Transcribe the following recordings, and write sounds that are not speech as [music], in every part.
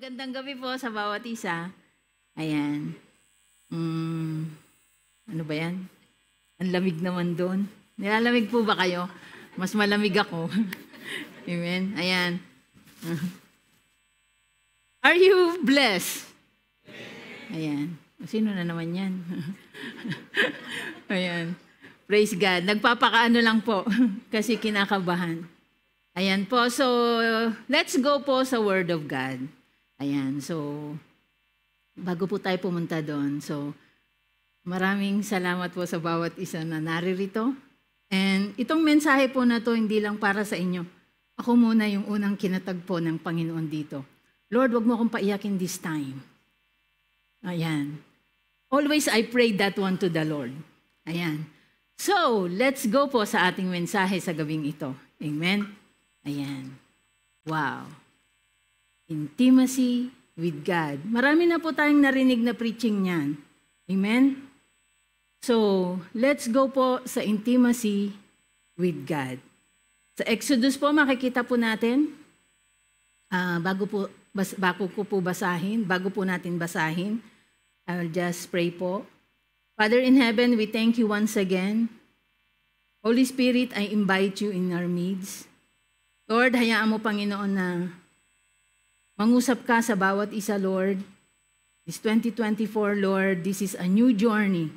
Magandang gabi po sa bawat isa. Ayan. Mm, ano ba yan? Ang lamig naman doon. Nilalamig po ba kayo? Mas malamig ako. [laughs] Amen. Ayan. [laughs] Are you blessed? Ayan. Sino na naman yan? [laughs] Ayan. Praise God. Nagpapakaano lang po kasi kinakabahan. Ayan po. So, let's go po sa Word of God. Ayan, so bago po tayo pumunta doon, so maraming salamat po sa bawat isa na naririto. And itong mensahe po na to hindi lang para sa inyo. Ako muna yung unang kinatagpo ng Panginoon dito. Lord, wag mo akong paiyakin this time. Ayan. Always I pray that one to the Lord. Ayan. So, let's go po sa ating mensahe sa gabing ito. Amen? Ayan. Wow. Intimacy with God. Marami na po tayong narinig na preaching niyan. Amen? So, let's go po sa intimacy with God. Sa Exodus po, makikita po natin, uh, bago, po, bas, bago ko po basahin, bago po natin basahin, I'll just pray po. Father in heaven, we thank you once again. Holy Spirit, I invite you in our midst. Lord, hayaan mo, Panginoon, na Mangusap ka sa bawat isa, Lord. This 2024, Lord, this is a new journey.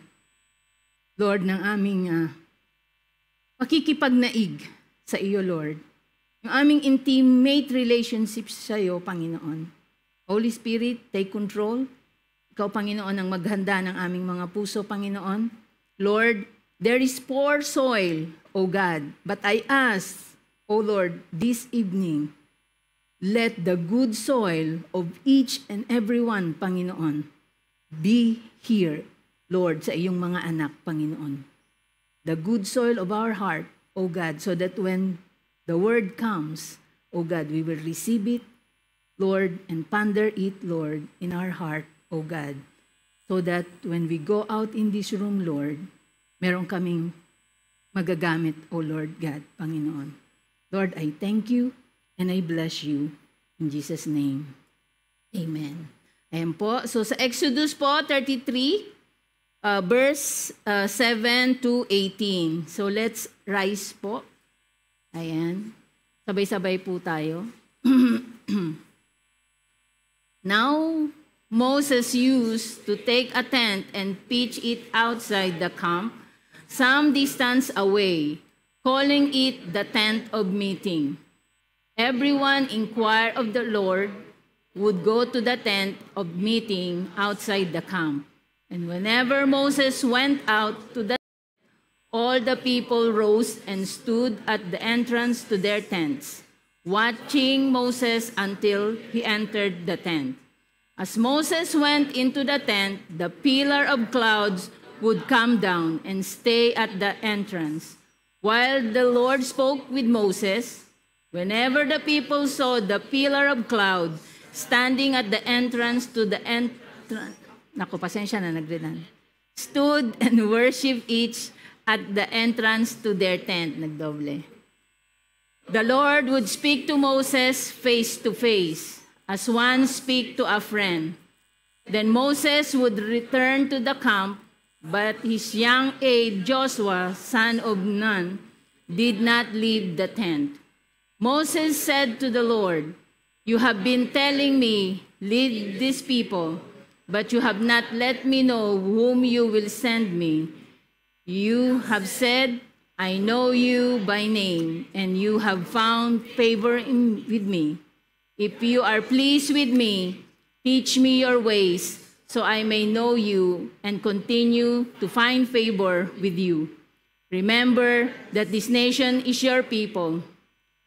Lord, ng aming uh, ah, pakikipagnaig sa iyo, Lord. Yung aming intimate relationship sa iyo, Panginoon. Holy Spirit, take control. Ikaw, Panginoon, ang maghanda ng aming mga puso, Panginoon. Lord, there is poor soil, O God, but I ask, O Lord, this evening, Let the good soil of each and every one, Panginoon, be here, Lord, sa iyong mga anak, Panginoon. The good soil of our heart, O God, so that when the word comes, O God, we will receive it, Lord, and ponder it, Lord, in our heart, O God, so that when we go out in this room, Lord, meron kaming magagamit, O Lord God, Panginoon. Lord, I thank you and I bless you in Jesus' name. Amen. Ayan po. So sa Exodus po, 33, uh, verse uh, 7 to 18. So let's rise po. Ayan. Sabay-sabay po tayo. [clears throat] Now Moses used to take a tent and pitch it outside the camp, some distance away, calling it the tent of meeting. Everyone inquired of the Lord would go to the tent of meeting outside the camp. And whenever Moses went out to the all the people rose and stood at the entrance to their tents, watching Moses until he entered the tent. As Moses went into the tent, the pillar of clouds would come down and stay at the entrance. While the Lord spoke with Moses, Whenever the people saw the pillar of cloud standing at the entrance to the entrance, nako pasensya na nagrinan, stood and worshiped each at the entrance to their tent. Nagdoble. The Lord would speak to Moses face to face, as one speak to a friend. Then Moses would return to the camp, but his young aide Joshua, son of Nun, did not leave the tent. Moses said to the Lord, You have been telling me, lead these people, but you have not let me know whom you will send me. You have said, I know you by name, and you have found favor in, with me. If you are pleased with me, teach me your ways, so I may know you and continue to find favor with you. Remember that this nation is your people.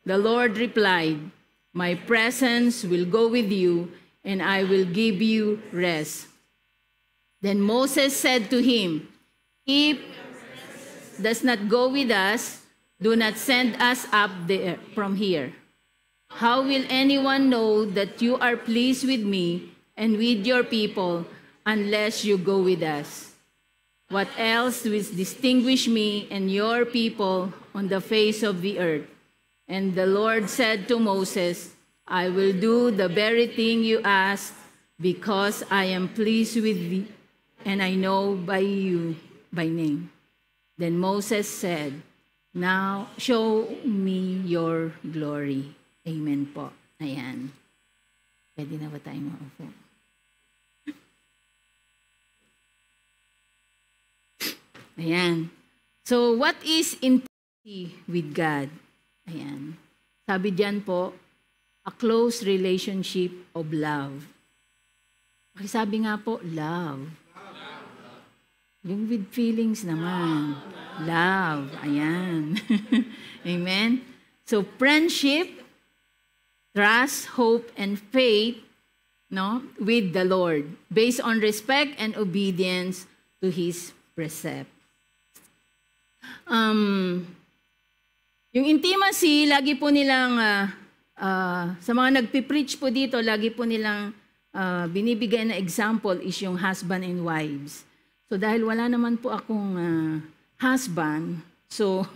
The Lord replied, My presence will go with you, and I will give you rest. Then Moses said to him, If does not go with us, do not send us up there from here. How will anyone know that you are pleased with me and with your people unless you go with us? What else will distinguish me and your people on the face of the earth? And the Lord said to Moses, I will do the very thing you ask because I am pleased with thee and I know by you by name. Then Moses said, Now show me your glory. Amen po. Ayan. Pwede na ba tayong maupo? Ayan. So what is intimacy with God? Ayan. Sabi diyan po, a close relationship of love. Pakisabi nga po, love. Yung with feelings naman. Love. Ayan. [laughs] Amen? So, friendship, trust, hope, and faith no, with the Lord based on respect and obedience to His precept. Um, yung intimacy, lagi po nilang, uh, uh, sa mga nagpipreach po dito, lagi po nilang uh, binibigay na example is yung husband and wives. So dahil wala naman po akong uh, husband, so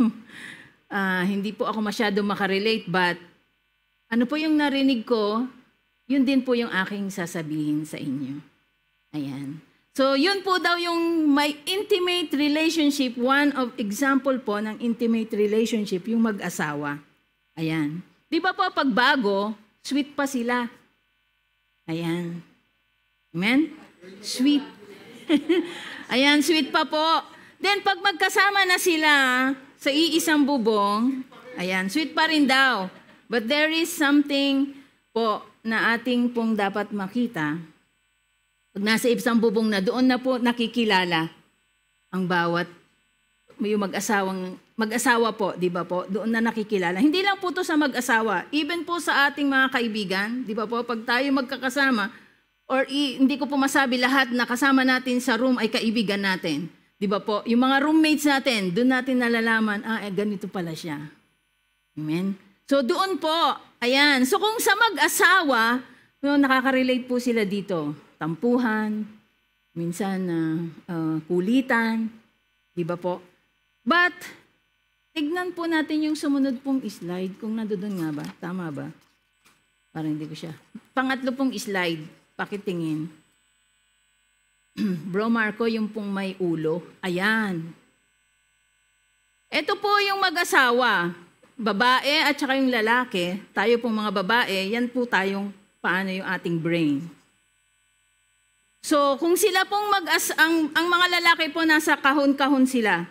uh, [laughs] hindi po ako masyado makarelate but ano po yung narinig ko, yun din po yung aking sasabihin sa inyo. Ayan. So, yun po daw yung may intimate relationship, one of example po ng intimate relationship, yung mag-asawa. Ayan. Di ba po pag bago, sweet pa sila. Ayan. Amen? Sweet. [laughs] Ayan, sweet pa po. Then pag magkasama na sila sa iisang bubong, ayan, sweet pa rin daw. But there is something po na ating pong dapat makita pag nasa isang bubong na, doon na po nakikilala ang bawat yung mag-asawang mag-asawa po, 'di ba po? Doon na nakikilala. Hindi lang po 'to sa mag-asawa, even po sa ating mga kaibigan, 'di ba po? Pag tayo magkakasama or i- hindi ko po masabi lahat na kasama natin sa room ay kaibigan natin. 'Di ba po? Yung mga roommates natin, doon natin nalalaman, ah, eh, ganito pala siya. Amen. So doon po, ayan. So kung sa mag-asawa, no, nakaka-relate po sila dito tampuhan, minsan uh, uh, kulitan, di ba po? But, tignan po natin yung sumunod pong slide, kung nandoon nga ba, tama ba? Para hindi ko siya. Pangatlo pong slide, pakitingin. [clears throat] Bro Marco, yung pong may ulo. Ayan. Ito po yung mag-asawa. Babae at saka yung lalaki. Tayo pong mga babae, yan po tayong paano yung ating brain. So, kung sila pong mag ang, ang mga lalaki po nasa kahon-kahon sila.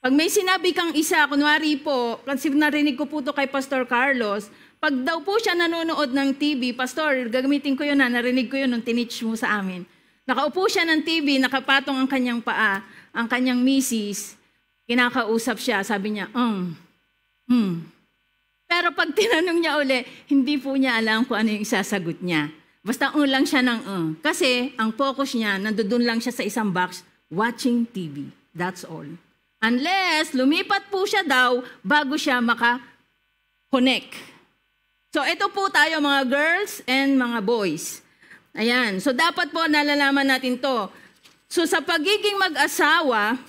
Pag may sinabi kang isa, kunwari po, kasi narinig ko po to kay Pastor Carlos, pag daw po siya nanonood ng TV, Pastor, gagamitin ko yun na, narinig ko yun nung tinitch mo sa amin. Nakaupo siya ng TV, nakapatong ang kanyang paa, ang kanyang misis, kinakausap siya, sabi niya, um, hmm. Pero pag tinanong niya uli, hindi po niya alam kung ano yung isasagot niya. Basta un lang siya ng un. Uh, kasi ang focus niya, nandoon lang siya sa isang box, watching TV. That's all. Unless lumipat po siya daw bago siya maka-connect. So ito po tayo mga girls and mga boys. Ayan. So dapat po nalalaman natin to. So sa pagiging mag-asawa,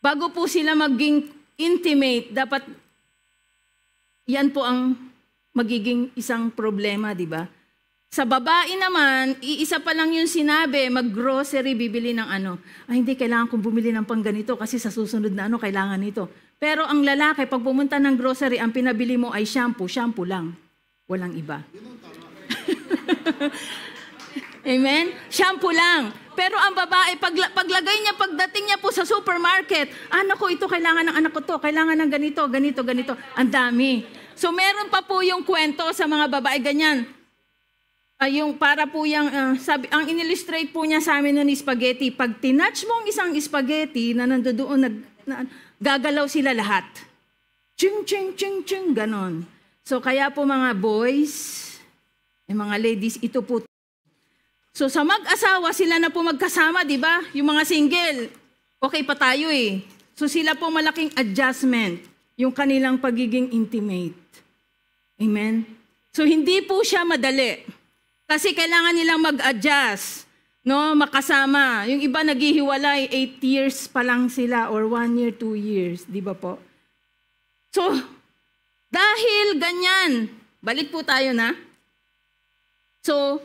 bago po sila maging intimate, dapat yan po ang magiging isang problema, di ba? Sa babae naman, iisa pa lang yung sinabi, mag-grocery, bibili ng ano. Ay hindi, kailangan kong bumili ng pang ganito kasi sa susunod na ano, kailangan nito. Pero ang lalaki, pag pumunta ng grocery, ang pinabili mo ay shampoo, shampoo lang. Walang iba. [laughs] Amen? Shampoo lang. Pero ang babae, pag, paglagay niya, pagdating niya po sa supermarket, ano ah, ko, ito kailangan ng anak ko to, kailangan ng ganito, ganito, ganito. Ang dami. So meron pa po yung kwento sa mga babae ganyan. Uh, yung para po yung, uh, sabi, ang inillustrate po niya sa amin nun spaghetti. Pag tinatch mo ang isang spaghetti na nandoon, nag, na, gagalaw sila lahat. Ching, ching, ching, ching, ganon. So kaya po mga boys, yung mga ladies, ito po. So sa mag-asawa, sila na po magkasama, di ba? Yung mga single, okay pa tayo eh. So sila po malaking adjustment, yung kanilang pagiging intimate. Amen? So hindi po siya madali. Kasi kailangan nilang mag-adjust, no? makasama. Yung iba naghihiwalay, 8 years pa lang sila or 1 year, 2 years, di ba po? So, dahil ganyan, balik po tayo na. So,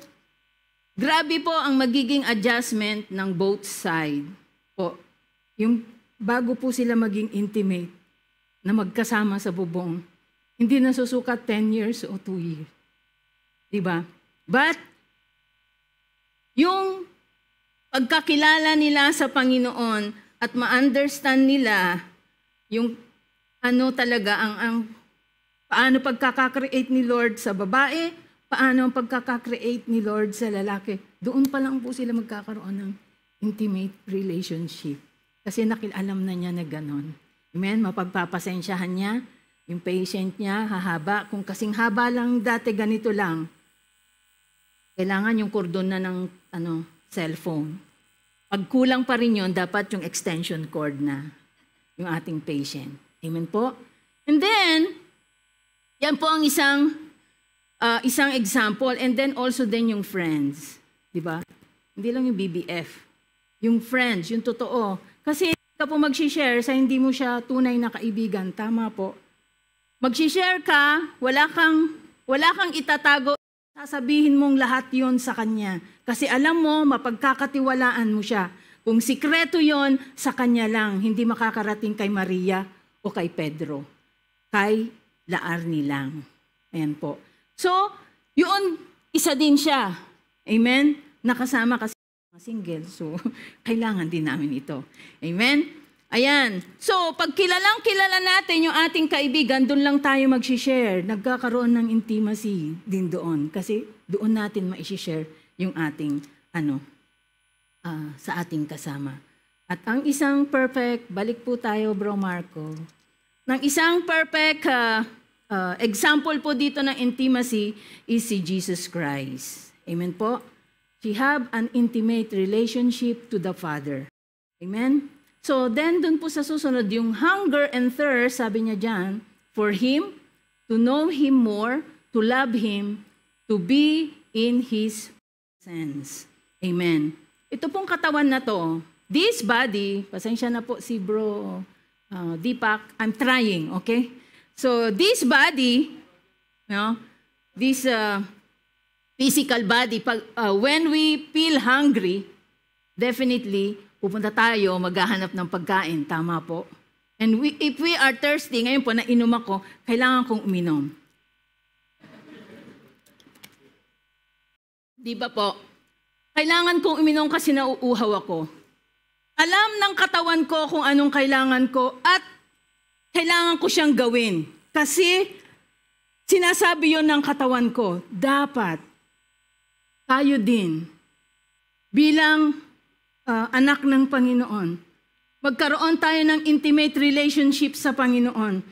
grabe po ang magiging adjustment ng both side po. Yung bago po sila maging intimate na magkasama sa bubong hindi nasusukat 10 years o 2 years. Diba? But, yung pagkakilala nila sa Panginoon at ma-understand nila yung ano talaga ang, ang paano pagkakakreate ni Lord sa babae, paano ang pagkakakreate ni Lord sa lalaki. Doon pa lang po sila magkakaroon ng intimate relationship. Kasi nakialam na niya na ganon. Amen? Mapagpapasensyahan niya yung patient niya, hahaba. Kung kasing haba lang dati, ganito lang. Kailangan yung cordon na ng ano, cellphone. Pag kulang pa rin yun, dapat yung extension cord na yung ating patient. Amen po? And then, yan po ang isang uh, isang example. And then also then yung friends. Di ba? Hindi lang yung BBF. Yung friends, yung totoo. Kasi ka po mag-share sa hindi mo siya tunay na kaibigan. Tama po. Magsishare ka, wala kang, wala kang itatago, sasabihin mong lahat yon sa Kanya. Kasi alam mo, mapagkakatiwalaan mo siya. Kung sikreto yon sa Kanya lang, hindi makakarating kay Maria o kay Pedro. Kay Laarni lang. Ayan po. So, yun, isa din siya. Amen? Nakasama kasi single, so [laughs] kailangan din namin ito. Amen? Ayan. So, pag kilalang kilala natin yung ating kaibigan, doon lang tayo mag-share. Nagkakaroon ng intimacy din doon. Kasi doon natin ma-share yung ating, ano, uh, sa ating kasama. At ang isang perfect, balik po tayo, Bro Marco. Ng isang perfect uh, uh, example po dito ng intimacy is si Jesus Christ. Amen po? She have an intimate relationship to the Father. Amen? So then dun po sa susunod, yung hunger and thirst, sabi niya dyan, for Him, to know Him more, to love Him, to be in His presence. Amen. Ito pong katawan na to, this body, pasensya na po si bro uh, Deepak, I'm trying, okay? So this body, you know, this uh, physical body, pag, uh, when we feel hungry, definitely, pupunta tayo, maghahanap ng pagkain. Tama po. And we, if we are thirsty, ngayon po, nainom ako, kailangan kong uminom. Di ba po? Kailangan kong uminom kasi nauuhaw ako. Alam ng katawan ko kung anong kailangan ko at kailangan ko siyang gawin. Kasi sinasabi yon ng katawan ko, dapat tayo din bilang uh, anak ng Panginoon. Magkaroon tayo ng intimate relationship sa Panginoon.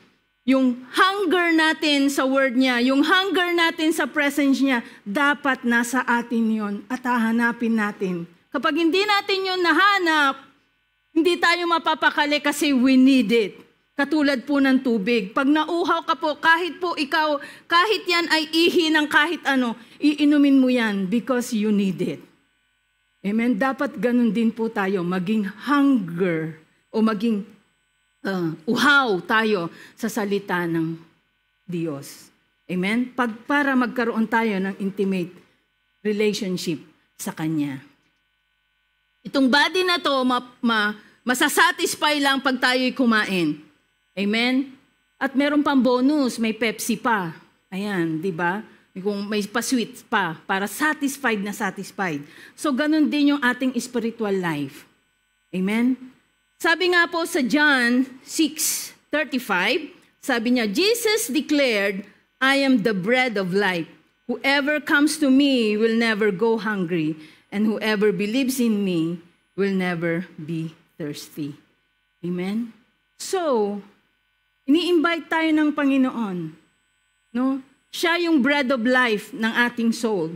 Yung hunger natin sa word niya, yung hunger natin sa presence niya, dapat nasa atin yon at hahanapin natin. Kapag hindi natin yon nahanap, hindi tayo mapapakali kasi we need it. Katulad po ng tubig. Pag nauhaw ka po, kahit po ikaw, kahit yan ay ihi ng kahit ano, iinumin mo yan because you need it. Amen? Dapat ganun din po tayo, maging hunger o maging uh, uhaw tayo sa salita ng Diyos. Amen? Pag, para magkaroon tayo ng intimate relationship sa Kanya. Itong body na to, ma, ma, masasatisfy lang pag tayo'y kumain. Amen? At meron pang bonus, may Pepsi pa. Ayan, di ba? Kung may pa-sweet pa, para satisfied na satisfied. So, ganun din yung ating spiritual life. Amen? Sabi nga po sa John 6.35, sabi niya, Jesus declared, I am the bread of life. Whoever comes to me will never go hungry, and whoever believes in me will never be thirsty. Amen? So, ini-invite tayo ng Panginoon. No? Siya yung bread of life ng ating soul.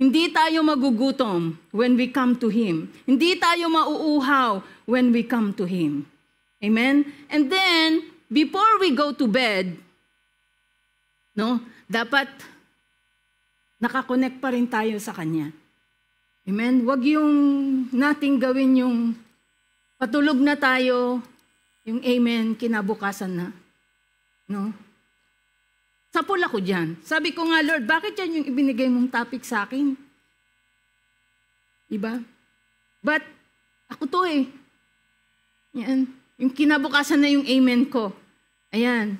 Hindi tayo magugutom when we come to Him. Hindi tayo mauuhaw when we come to Him. Amen? And then, before we go to bed, no, dapat nakakonect pa rin tayo sa Kanya. Amen? Huwag yung nating gawin yung patulog na tayo, yung amen, kinabukasan na. No? Sapol ako dyan. Sabi ko nga, Lord, bakit yan yung ibinigay mong topic sa akin? Diba? But, ako to eh. Yan. Yung kinabukasan na yung amen ko. Ayan.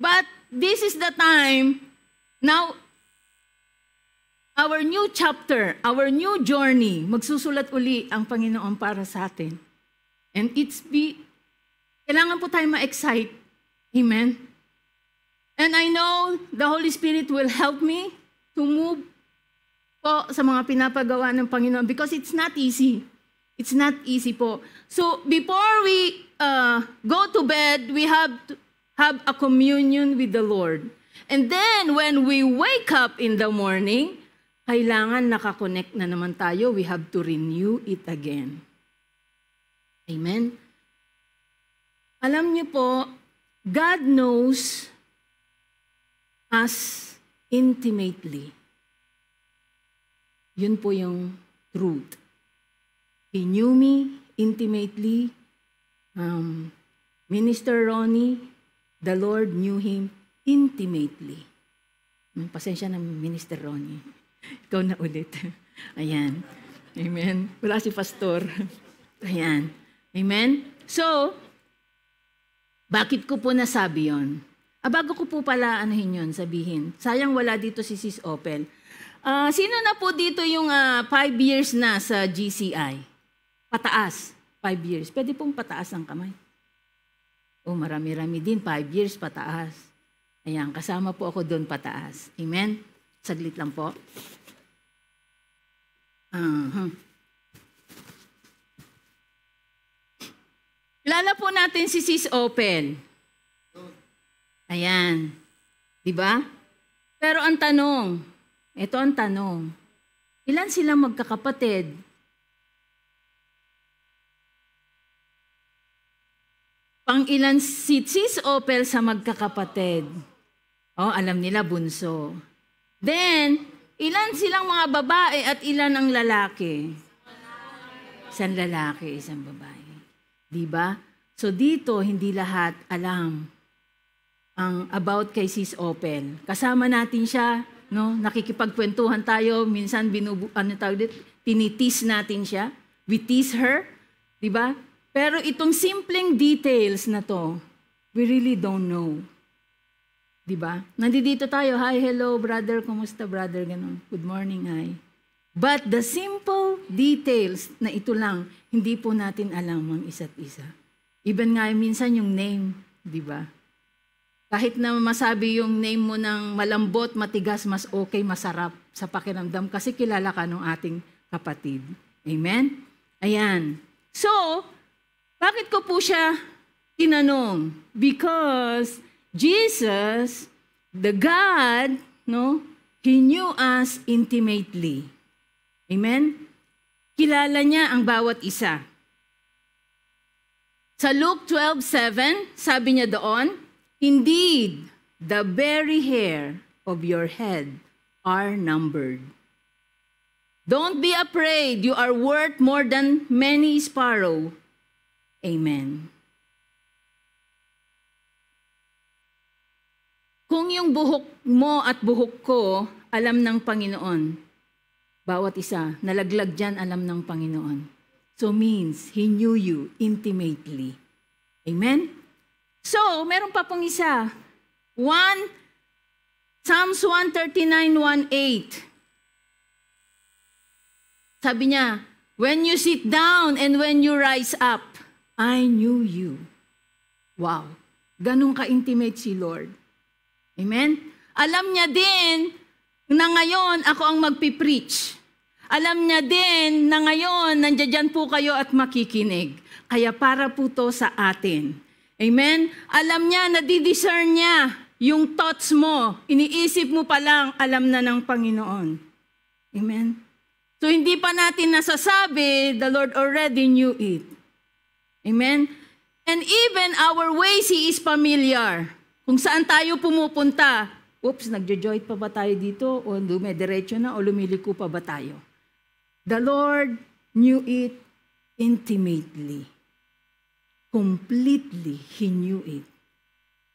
But, this is the time, now, our new chapter, our new journey, magsusulat uli ang Panginoon para sa atin. And it's be, kailangan po tayo ma-excite. Amen? And I know the Holy Spirit will help me to move po sa mga pinapagawa ng Panginoon because it's not easy. It's not easy po. So before we uh, go to bed, we have to have a communion with the Lord. And then when we wake up in the morning, kailangan nakakonect na naman tayo. We have to renew it again. Amen? Alam niyo po, God knows us intimately. Yun po yung truth. He knew me intimately. Um, Minister Ronnie, the Lord knew him intimately. Hmm, pasensya na, Minister Ronnie. [laughs] Ikaw na ulit. [laughs] Ayan. Amen. Wala si pastor. [laughs] Ayan. Amen? So, bakit ko po nasabi yon? Ah, bago ko po pala anuhin yun, sabihin. Sayang wala dito si Sis Opel. Uh, sino na po dito yung uh, five years na sa GCI? Pataas, five years. Pwede pong pataas ang kamay. oh, marami-rami din, five years pataas. Ayan, kasama po ako doon pataas. Amen? Saglit lang po. Uh-huh. Kilala po natin si Sis Opel. Ayan. Di ba? Pero ang tanong, ito ang tanong. Ilan silang magkakapatid? Pang ilan sitsis Opel sa magkakapatid? Oh, alam nila bunso. Then, ilan silang mga babae at ilan ang lalaki? Isang lalaki, isang babae. Di ba? So dito, hindi lahat alam ang about kay Sis Opel. Kasama natin siya, no? Nakikipagkwentuhan tayo, minsan binubu ano tawag dito, tinitis natin siya. We tease her, 'di ba? Pero itong simpleng details na 'to, we really don't know. 'Di ba? Nandito tayo, hi, hello, brother, kumusta brother, ganun. Good morning, hi. But the simple details na ito lang, hindi po natin alam ang isa't isa. Even nga minsan yung name, 'di ba? Kahit na masabi yung name mo ng malambot, matigas, mas okay, masarap sa pakiramdam kasi kilala ka ng ating kapatid. Amen? Ayan. So, bakit ko po siya tinanong? Because Jesus, the God, no, He knew us intimately. Amen? Kilala niya ang bawat isa. Sa Luke 12:7, sabi niya doon, Indeed, the very hair of your head are numbered. Don't be afraid, you are worth more than many sparrow. Amen. Kung yung buhok mo at buhok ko, alam ng Panginoon. Bawat isa, nalaglag dyan, alam ng Panginoon. So means, He knew you intimately. Amen? So, meron pa pong isa. 1, Psalms 139:18. Sabi niya, When you sit down and when you rise up, I knew you. Wow. Ganun ka-intimate si Lord. Amen? Alam niya din na ngayon ako ang magpipreach. Alam niya din na ngayon nandiyan po kayo at makikinig. Kaya para po to sa atin Amen? Alam niya, nadidiscern niya yung thoughts mo. Iniisip mo pa lang, alam na ng Panginoon. Amen? So hindi pa natin nasasabi, the Lord already knew it. Amen? And even our ways, He is familiar. Kung saan tayo pumupunta, oops, nagjo joy pa ba tayo dito? O dumediretso na? O lumiliko pa ba tayo? The Lord knew it intimately. Completely, He knew it.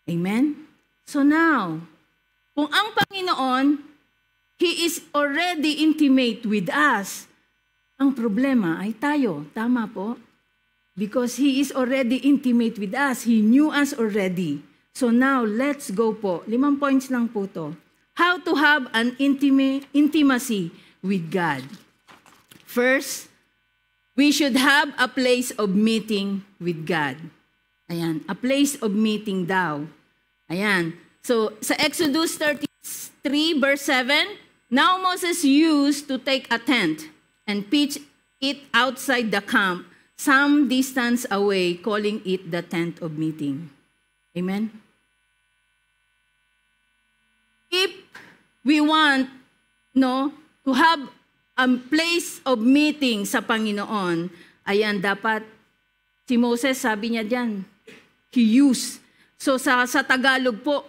Amen? So now, kung ang Panginoon, He is already intimate with us, ang problema ay tayo. Tama po? Because He is already intimate with us. He knew us already. So now, let's go po. Limang points lang po to. How to have an intima- intimacy with God. First, We should have a place of meeting with God. Ayan, a place of meeting daw. Ayan. So, sa Exodus 33 verse 7, Now Moses used to take a tent and pitch it outside the camp, some distance away, calling it the tent of meeting. Amen? If we want no, to have ang place of meeting sa Panginoon, ayan, dapat, si Moses, sabi niya diyan, he used. So sa, sa Tagalog po,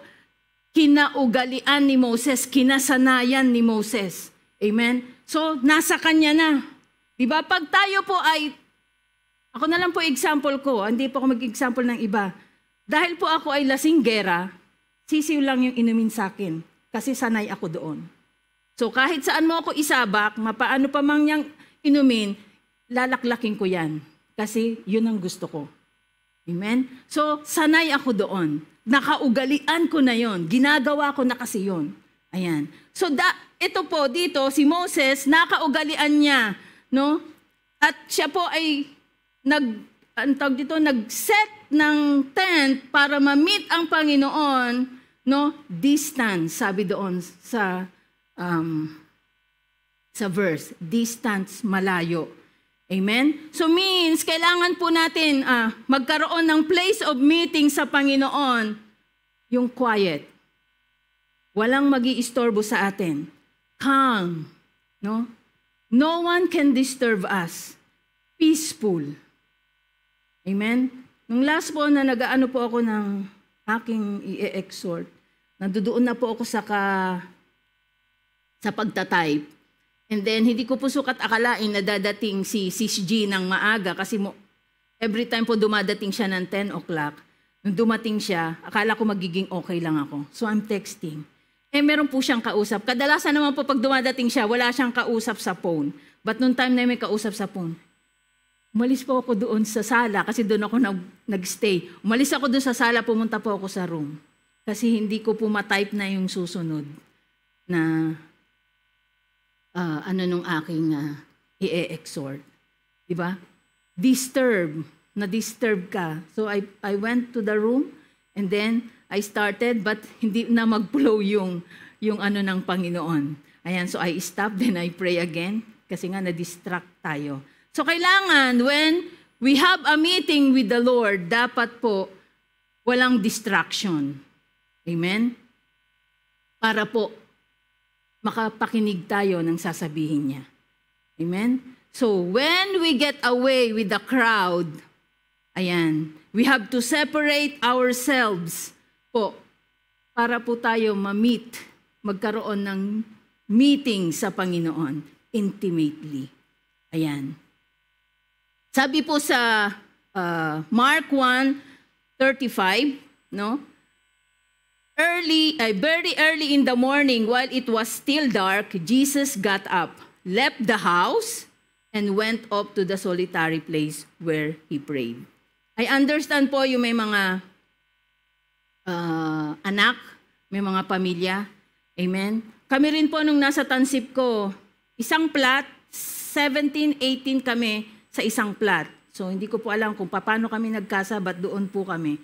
kinaugalian ni Moses, kinasanayan ni Moses. Amen? So, nasa kanya na. Di ba? Pag tayo po ay, ako na lang po example ko, ah. hindi po ako mag-example ng iba. Dahil po ako ay lasinggera, sisiw lang yung inumin sa akin kasi sanay ako doon. So kahit saan mo ako isabak, mapaano pa mang niyang inumin, lalaklakin ko yan. Kasi yun ang gusto ko. Amen? So, sanay ako doon. Nakaugalian ko na yon. Ginagawa ko na kasi yon. Ayan. So, da, ito po dito, si Moses, nakaugalian niya. No? At siya po ay nag, ang dito, nag-set ng tent para ma-meet ang Panginoon, no? Distance, sabi doon sa um, sa verse, distance, malayo. Amen? So means, kailangan po natin uh, magkaroon ng place of meeting sa Panginoon, yung quiet. Walang mag istorbo sa atin. Calm. No? No one can disturb us. Peaceful. Amen? Nung last po na nag-ano po ako ng aking i-exhort, nandoon na po ako sa ka sa pagtatype. And then, hindi ko po sukat akalain na dadating si Sis G ng maaga kasi mo, every time po dumadating siya ng 10 o'clock, nung dumating siya, akala ko magiging okay lang ako. So, I'm texting. Eh, meron po siyang kausap. Kadalasan naman po pag dumadating siya, wala siyang kausap sa phone. But nung time na may kausap sa phone, umalis po ako doon sa sala kasi doon ako nag- nag-stay. Umalis ako doon sa sala, pumunta po ako sa room. Kasi hindi ko po matype na yung susunod na uh, ano nung aking uh, i-exhort. Di ba? Disturb. Na-disturb ka. So I, I went to the room and then I started but hindi na mag-flow yung, yung ano ng Panginoon. Ayan, so I stopped then I pray again kasi nga na-distract tayo. So kailangan when we have a meeting with the Lord, dapat po walang distraction. Amen? Para po makapakinig tayo ng sasabihin niya. Amen? So, when we get away with the crowd, ayan, we have to separate ourselves po para po tayo ma-meet, magkaroon ng meeting sa Panginoon intimately. Ayan. Sabi po sa uh, Mark 1:35, no? Early, uh, very early in the morning, while it was still dark, Jesus got up, left the house, and went up to the solitary place where he prayed. I understand po yung may mga uh, anak, may mga pamilya. Amen? Kami rin po nung nasa tansip ko, isang plat, 17, 18 kami sa isang plat. So hindi ko po alam kung paano kami nagkasa, ba't doon po kami.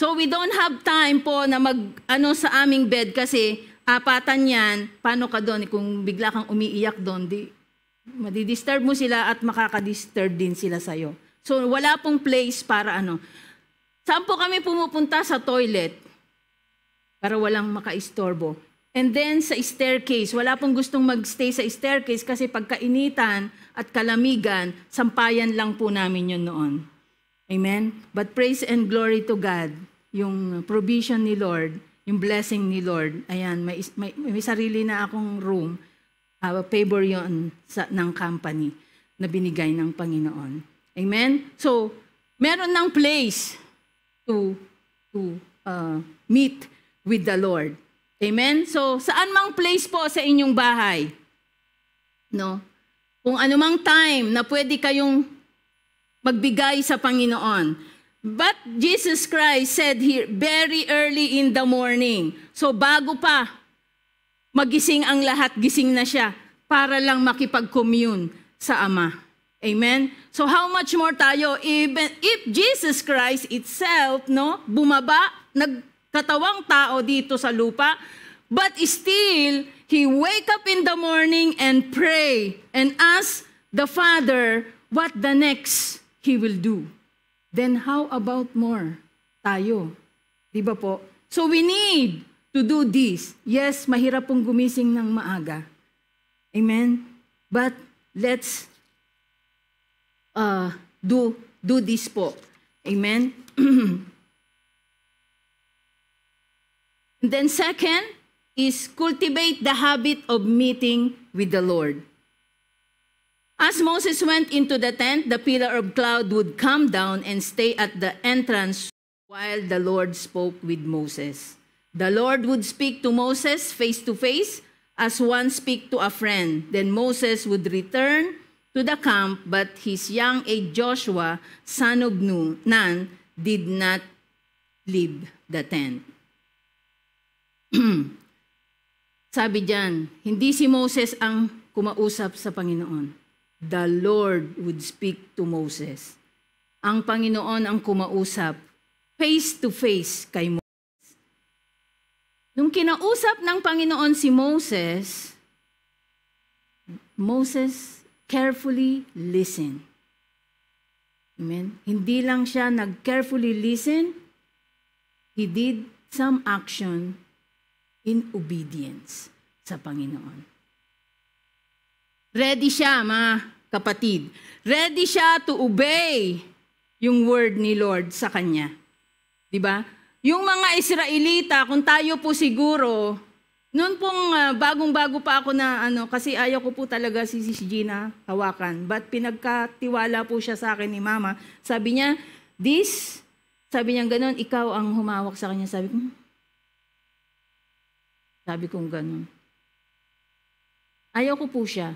So we don't have time po na mag ano sa aming bed kasi apatan yan, paano ka doon? Kung bigla kang umiiyak doon, di, madidisturb mo sila at makakadisturb din sila sa'yo. So wala pong place para ano. Saan po kami pumupunta? Sa toilet. Para walang makaistorbo. And then sa staircase. Wala pong gustong magstay sa staircase kasi pagkainitan at kalamigan, sampayan lang po namin yun noon. Amen? But praise and glory to God yung provision ni Lord, yung blessing ni Lord, ayan, may, may, may sarili na akong room, uh, favor yon sa, ng company na binigay ng Panginoon. Amen? So, meron ng place to, to uh, meet with the Lord. Amen? So, saan mang place po sa inyong bahay? No? Kung anumang time na pwede kayong magbigay sa Panginoon. But Jesus Christ said here, very early in the morning. So bago pa, magising ang lahat, gising na siya para lang makipag-commune sa Ama. Amen? So how much more tayo, even if Jesus Christ itself, no, bumaba, nagkatawang tao dito sa lupa, but still, He wake up in the morning and pray and ask the Father what the next He will do then how about more? Tayo. Di ba po? So we need to do this. Yes, mahirap pong gumising ng maaga. Amen? But let's uh, do, do this po. Amen? [clears throat] then second is cultivate the habit of meeting with the Lord. As Moses went into the tent, the pillar of cloud would come down and stay at the entrance while the Lord spoke with Moses. The Lord would speak to Moses face to face as one speak to a friend. Then Moses would return to the camp, but his young aide Joshua, son of Nun, did not leave the tent. [clears throat] Sabi diyan, hindi si Moses ang kumausap sa Panginoon the Lord would speak to Moses. Ang Panginoon ang kumausap face to face kay Moses. Nung kinausap ng Panginoon si Moses, Moses carefully listen. Amen? Hindi lang siya nag-carefully listen, he did some action in obedience sa Panginoon. Ready siya, mga kapatid. Ready siya to obey yung word ni Lord sa kanya. 'Di ba? Yung mga Israelita, kung tayo po siguro, noon pong uh, bagong-bago pa ako na ano, kasi ayaw ko po talaga si Sis Gina hawakan. But pinagkatiwala po siya sa akin ni Mama. Sabi niya, this, sabi niya ganoon, ikaw ang humawak sa kanya. Sabi ko, hmm. sabi kong ganoon. Ayaw ko po siya.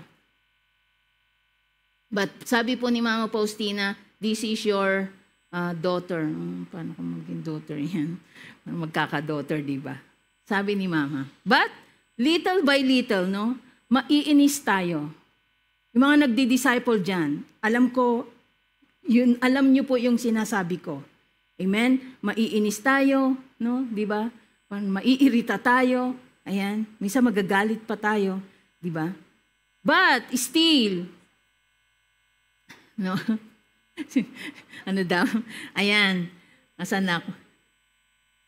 But sabi po ni Mama Faustina, this is your uh, daughter. Hmm, paano ko maging daughter yan? [laughs] Magkaka-daughter, di ba? Sabi ni Mama. But, little by little, no? Maiinis tayo. Yung mga nagdi-disciple dyan, alam ko, yun, alam nyo po yung sinasabi ko. Amen? Maiinis tayo, no? Di ba? Maiirita tayo. Ayan. Minsan magagalit pa tayo. Di ba? But still, No? [laughs] ano daw? Ayan. Nasaan na ako?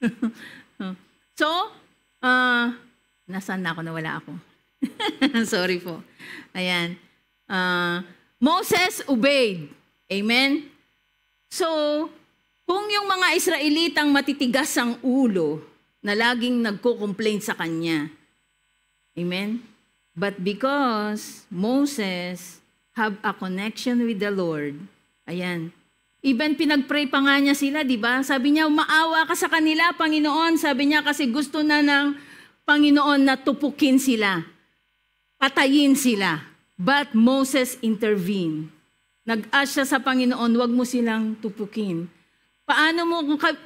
[laughs] so, uh, nasaan na ako? Nawala ako. [laughs] Sorry po. Ayan. Uh, Moses obeyed. Amen? So, kung yung mga Israelitang matitigas ang ulo na laging nagko-complain sa kanya. Amen? But because Moses have a connection with the Lord. Ayan. Even pinagpray pa nga niya sila, di ba? Sabi niya, maawa ka sa kanila, Panginoon. Sabi niya, kasi gusto na ng Panginoon na tupukin sila. Patayin sila. But Moses intervened. Nag-ask siya sa Panginoon, huwag mo silang tupukin. Paano mo,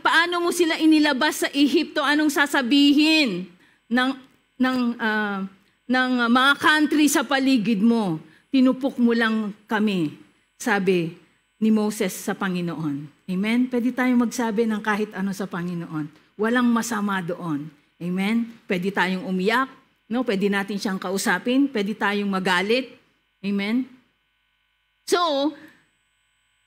paano mo sila inilabas sa Egypto? Anong sasabihin ng, ng, uh, ng mga country sa paligid mo? tinupok mo lang kami, sabi ni Moses sa Panginoon. Amen? Pwede tayong magsabi ng kahit ano sa Panginoon. Walang masama doon. Amen? Pwede tayong umiyak, no? pwede natin siyang kausapin, pwede tayong magalit. Amen? So,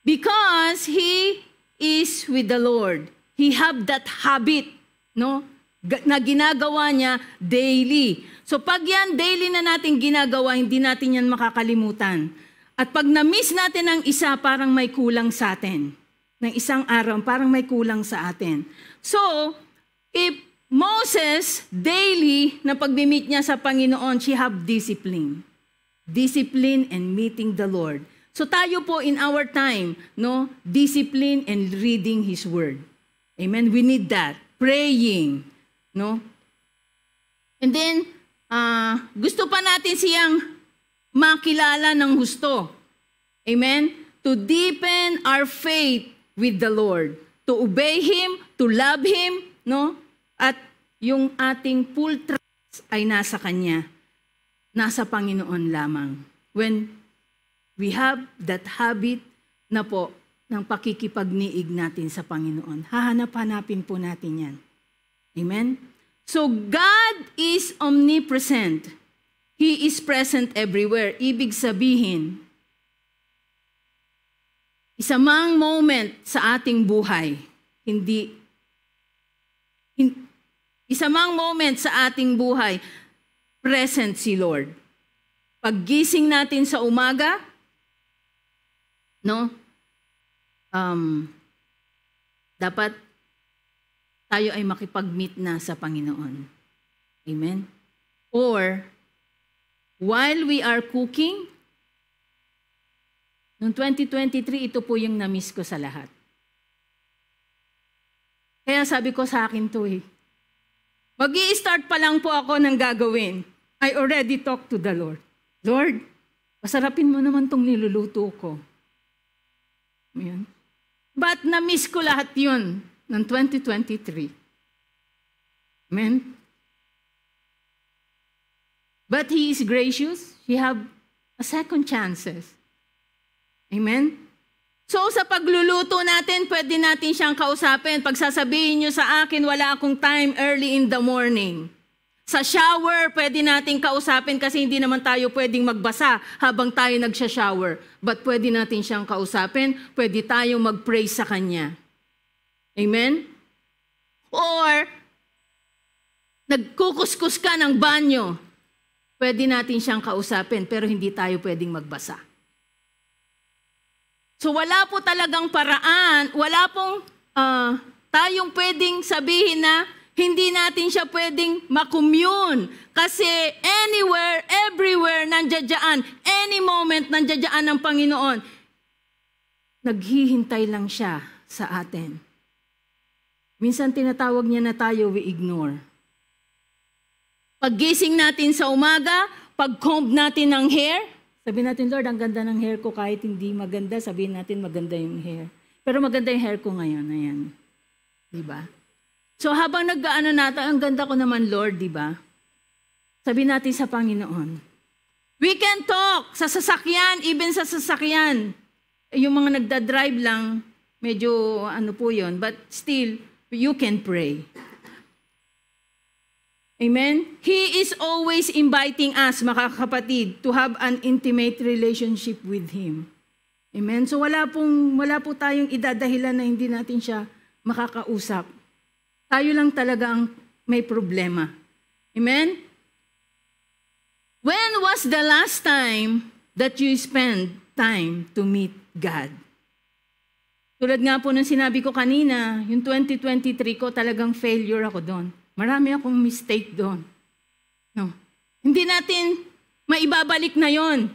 because he is with the Lord, he have that habit, no? na ginagawa niya daily. So pag yan daily na natin ginagawa, hindi natin yan makakalimutan. At pag na-miss natin ang isa, parang may kulang sa atin. Ng isang araw, parang may kulang sa atin. So, if Moses daily na pag-meet niya sa Panginoon, she have discipline. Discipline and meeting the Lord. So tayo po in our time, no, discipline and reading His Word. Amen? We need that. Praying, No? And then, uh, gusto pa natin siyang makilala ng husto. Amen? To deepen our faith with the Lord. To obey Him, to love Him, no? At yung ating full trust ay nasa Kanya. Nasa Panginoon lamang. When we have that habit na po ng pakikipagniig natin sa Panginoon, hahanap-hanapin po natin yan. Amen? So, God is omnipresent. He is present everywhere. Ibig sabihin, isa moment sa ating buhay, hindi, hin, isa moment sa ating buhay, present si Lord. Paggising natin sa umaga, no? Um, dapat tayo ay makipag-meet na sa Panginoon. Amen? Or, while we are cooking, noong 2023, ito po yung namiss ko sa lahat. Kaya sabi ko sa akin to eh, mag start pa lang po ako ng gagawin. I already talked to the Lord. Lord, pasarapin mo naman tong niluluto ko. Ayan. But na-miss ko lahat yun ng 2023. Amen? But He is gracious. He have a second chances. Amen? So sa pagluluto natin, pwede natin siyang kausapin. Pagsasabihin niyo sa akin, wala akong time early in the morning. Sa shower, pwede natin kausapin kasi hindi naman tayo pwedeng magbasa habang tayo nagsha-shower. But pwede natin siyang kausapin, pwede tayong mag sa Kanya. Amen? Or, nagkukuskus ka ng banyo, pwede natin siyang kausapin, pero hindi tayo pwedeng magbasa. So wala po talagang paraan, wala pong uh, tayong pwedeng sabihin na hindi natin siya pwedeng makumune. Kasi anywhere, everywhere, nandiyadyaan. Any moment, nandiyadyaan ng Panginoon. Naghihintay lang siya sa atin. Minsan tinatawag niya na tayo, we ignore. Paggising natin sa umaga, pag-comb natin ng hair, sabi natin, Lord, ang ganda ng hair ko kahit hindi maganda, sabihin natin maganda yung hair. Pero maganda yung hair ko ngayon, ayan. 'Di ba? So habang nag-aano natin, ang ganda ko naman, Lord, 'di ba? Sabi natin sa Panginoon, we can talk sa sasakyan, even sa sasakyan. Eh, yung mga nagda-drive lang, medyo ano po yun, but still you can pray. Amen? He is always inviting us, mga kapatid, to have an intimate relationship with Him. Amen? So wala, pong, wala po tayong idadahilan na hindi natin siya makakausap. Tayo lang talaga ang may problema. Amen? When was the last time that you spent time to meet God? Tulad nga po nung sinabi ko kanina, yung 2023 ko talagang failure ako doon. Marami akong mistake doon. No. Hindi natin maibabalik na yon.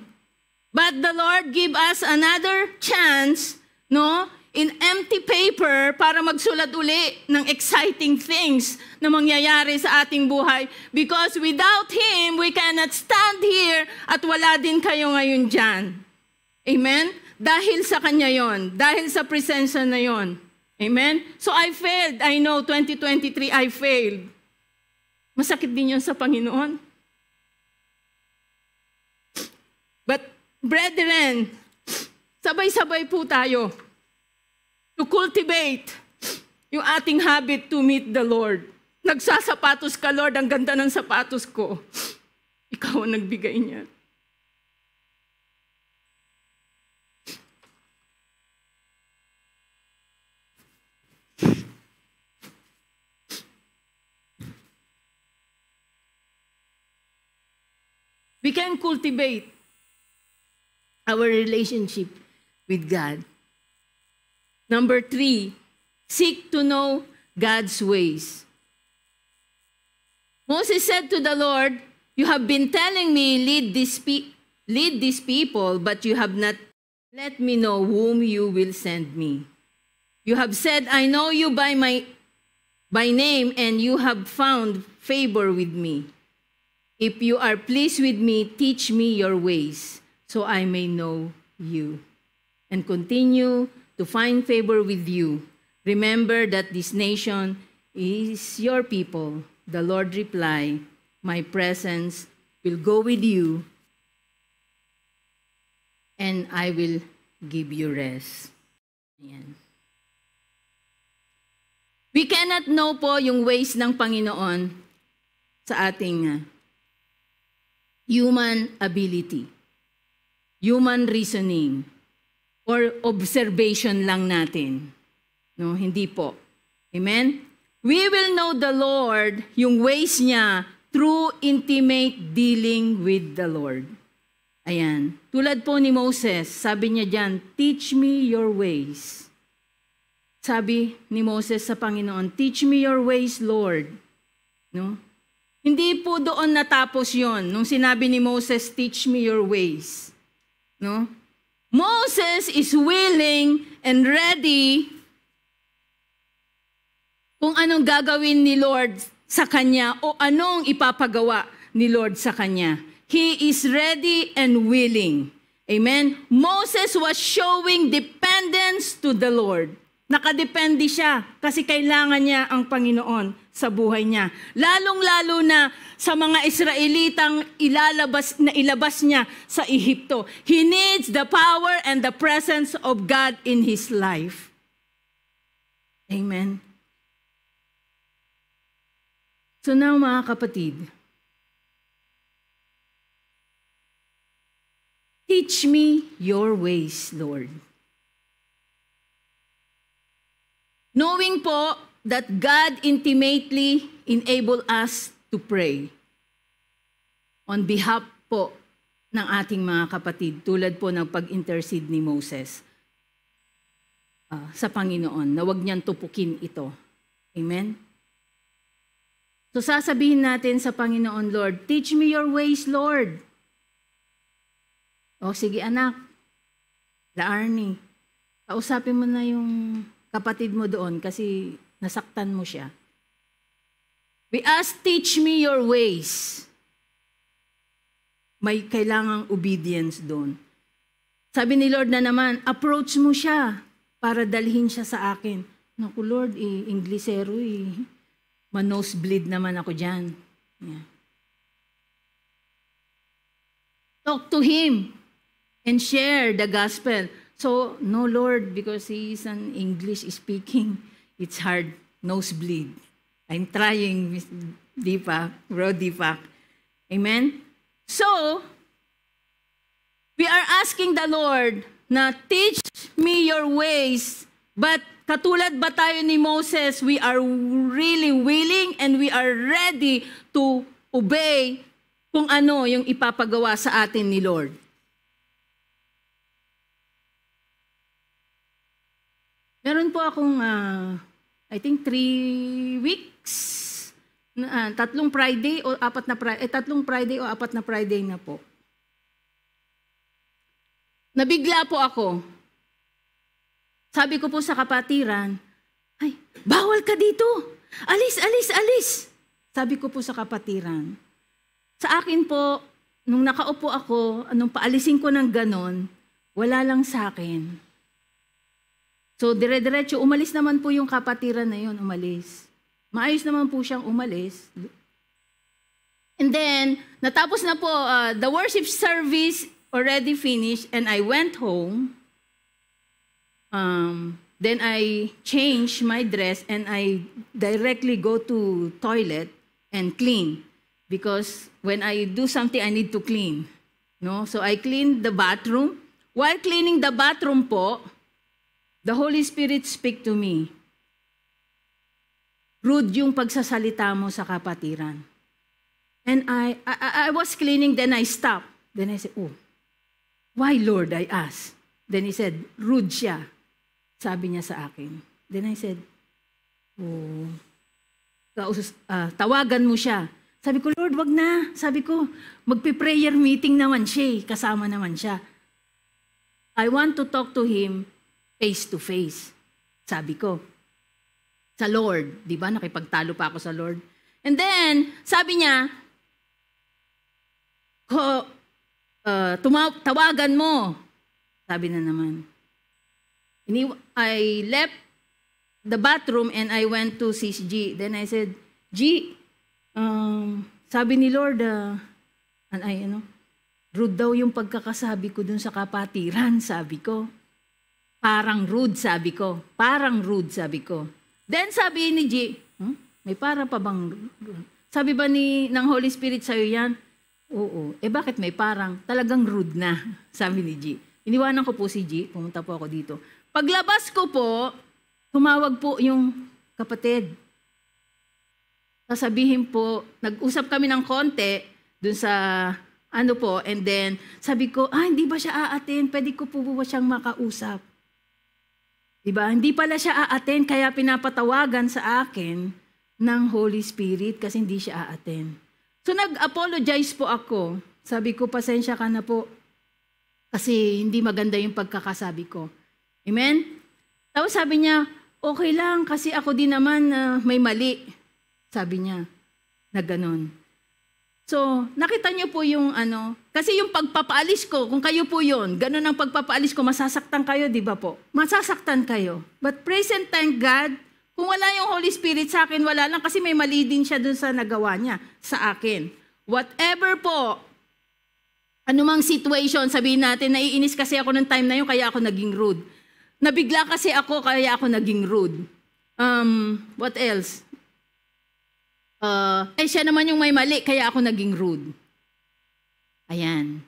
But the Lord give us another chance, no, in empty paper para magsulat uli ng exciting things na mangyayari sa ating buhay. Because without Him, we cannot stand here at wala din kayo ngayon dyan. Amen? Dahil sa Kanya yon, Dahil sa presensya na yon. Amen? So I failed. I know, 2023, I failed. Masakit din yon sa Panginoon. But, brethren, sabay-sabay po tayo to cultivate yung ating habit to meet the Lord. Nagsasapatos ka, Lord, ang ganda ng sapatos ko. Ikaw ang nagbigay niya. We can cultivate our relationship with God. Number three, seek to know God's ways. Moses said to the Lord, You have been telling me, lead, this lead these people, but you have not let me know whom you will send me. You have said, I know you by, my, by name, and you have found favor with me. If you are pleased with me, teach me your ways, so I may know you and continue to find favor with you. Remember that this nation is your people. The Lord replied, My presence will go with you, and I will give you rest. Ayan. We cannot know po yung ways ng Panginoon sa ating uh, human ability, human reasoning, or observation lang natin. No, hindi po. Amen? We will know the Lord, yung ways niya, through intimate dealing with the Lord. Ayan. Tulad po ni Moses, sabi niya dyan, teach me your ways. Sabi ni Moses sa Panginoon, teach me your ways, Lord. No? Hindi po doon natapos yon nung sinabi ni Moses, teach me your ways. No? Moses is willing and ready kung anong gagawin ni Lord sa kanya o anong ipapagawa ni Lord sa kanya. He is ready and willing. Amen? Moses was showing dependence to the Lord. Nakadepende siya kasi kailangan niya ang Panginoon sa buhay niya. Lalong-lalo na sa mga Israelitang ilalabas na ilabas niya sa Ehipto. He needs the power and the presence of God in his life. Amen. So now mga kapatid, teach me your ways, Lord. Knowing po that God intimately enable us to pray on behalf po ng ating mga kapatid tulad po ng pag-intercede ni Moses uh, sa Panginoon na wag niyang tupukin ito. Amen? So sasabihin natin sa Panginoon, Lord, teach me your ways, Lord. O sige anak, la Arnie, kausapin mo na yung kapatid mo doon kasi Nasaktan mo siya. We ask, teach me your ways. May kailangang obedience doon. Sabi ni Lord na naman, approach mo siya para dalhin siya sa akin. Naku Lord, eh, Inglesero eh. Manosebleed naman ako dyan. Yeah. Talk to Him and share the gospel. So, no Lord, because He is an English-speaking It's hard, nosebleed. I'm trying, Ms. Deepak, Bro Deepak. Amen? So, we are asking the Lord na teach me your ways, but Katulad ba tayo ni Moses, we are really willing and we are ready to obey kung ano yung ipapagawa sa atin ni Lord. Meron po akong uh, I think three weeks, uh, tatlong Friday o apat na Friday, eh, tatlong Friday o apat na Friday na po. Nabigla po ako. Sabi ko po sa kapatiran, ay, bawal ka dito. Alis, alis, alis. Sabi ko po sa kapatiran. Sa akin po, nung nakaupo ako, anong paalisin ko ng ganon, wala lang sa akin So dire-diretso, umalis naman po yung kapatiran na yun, umalis. Maayos naman po siyang umalis. And then, natapos na po, uh, the worship service already finished and I went home. Um, then I change my dress and I directly go to toilet and clean. Because when I do something, I need to clean. No? So I cleaned the bathroom. While cleaning the bathroom po, The Holy Spirit speak to me. Rude yung pagsasalita mo sa kapatiran. And I, I, I was cleaning, then I stopped. Then I said, oh, why Lord? I asked. Then he said, rude siya. Sabi niya sa akin. Then I said, oh, uh, tawagan mo siya. Sabi ko, Lord, wag na. Sabi ko, magpi-prayer meeting naman siya. Eh, kasama naman siya. I want to talk to him face to face. Sabi ko, sa Lord, di ba? Nakipagtalo pa ako sa Lord. And then, sabi niya, ko, uh, tuma- tawagan mo. Sabi na naman. I left the bathroom and I went to see G. Then I said, G, um, sabi ni Lord, uh, an, ano, rude daw yung pagkakasabi ko dun sa kapatiran, sabi ko. Parang rude, sabi ko. Parang rude, sabi ko. Then sabi ni G, hmm? may para pa bang... Sabi ba ni, ng Holy Spirit sa'yo yan? Oo. Eh bakit may parang? Talagang rude na, [laughs] sabi ni G. Iniwanan ko po si G, pumunta po ako dito. Paglabas ko po, tumawag po yung kapatid. Sasabihin po, nag-usap kami ng konti dun sa ano po, and then sabi ko, ah, hindi ba siya aatin? Pwede ko po ba siyang makausap? Diba? Hindi pala siya a-attend kaya pinapatawagan sa akin ng Holy Spirit kasi hindi siya a-attend. So nag-apologize po ako. Sabi ko, pasensya ka na po kasi hindi maganda yung pagkakasabi ko. Amen? Tapos sabi niya, okay lang kasi ako din naman uh, may mali. Sabi niya, na ganun. So, nakita niyo po yung ano, kasi yung pagpapaalis ko, kung kayo po yun, ganun ang pagpapaalis ko, masasaktan kayo, di ba po? Masasaktan kayo. But praise and thank God, kung wala yung Holy Spirit sa akin, wala lang kasi may mali din siya dun sa nagawa niya sa akin. Whatever po, anumang situation, sabihin natin, naiinis kasi ako ng time na yun, kaya ako naging rude. Nabigla kasi ako, kaya ako naging rude. Um, what else? Uh, eh siya naman yung may mali, kaya ako naging rude. Ayan.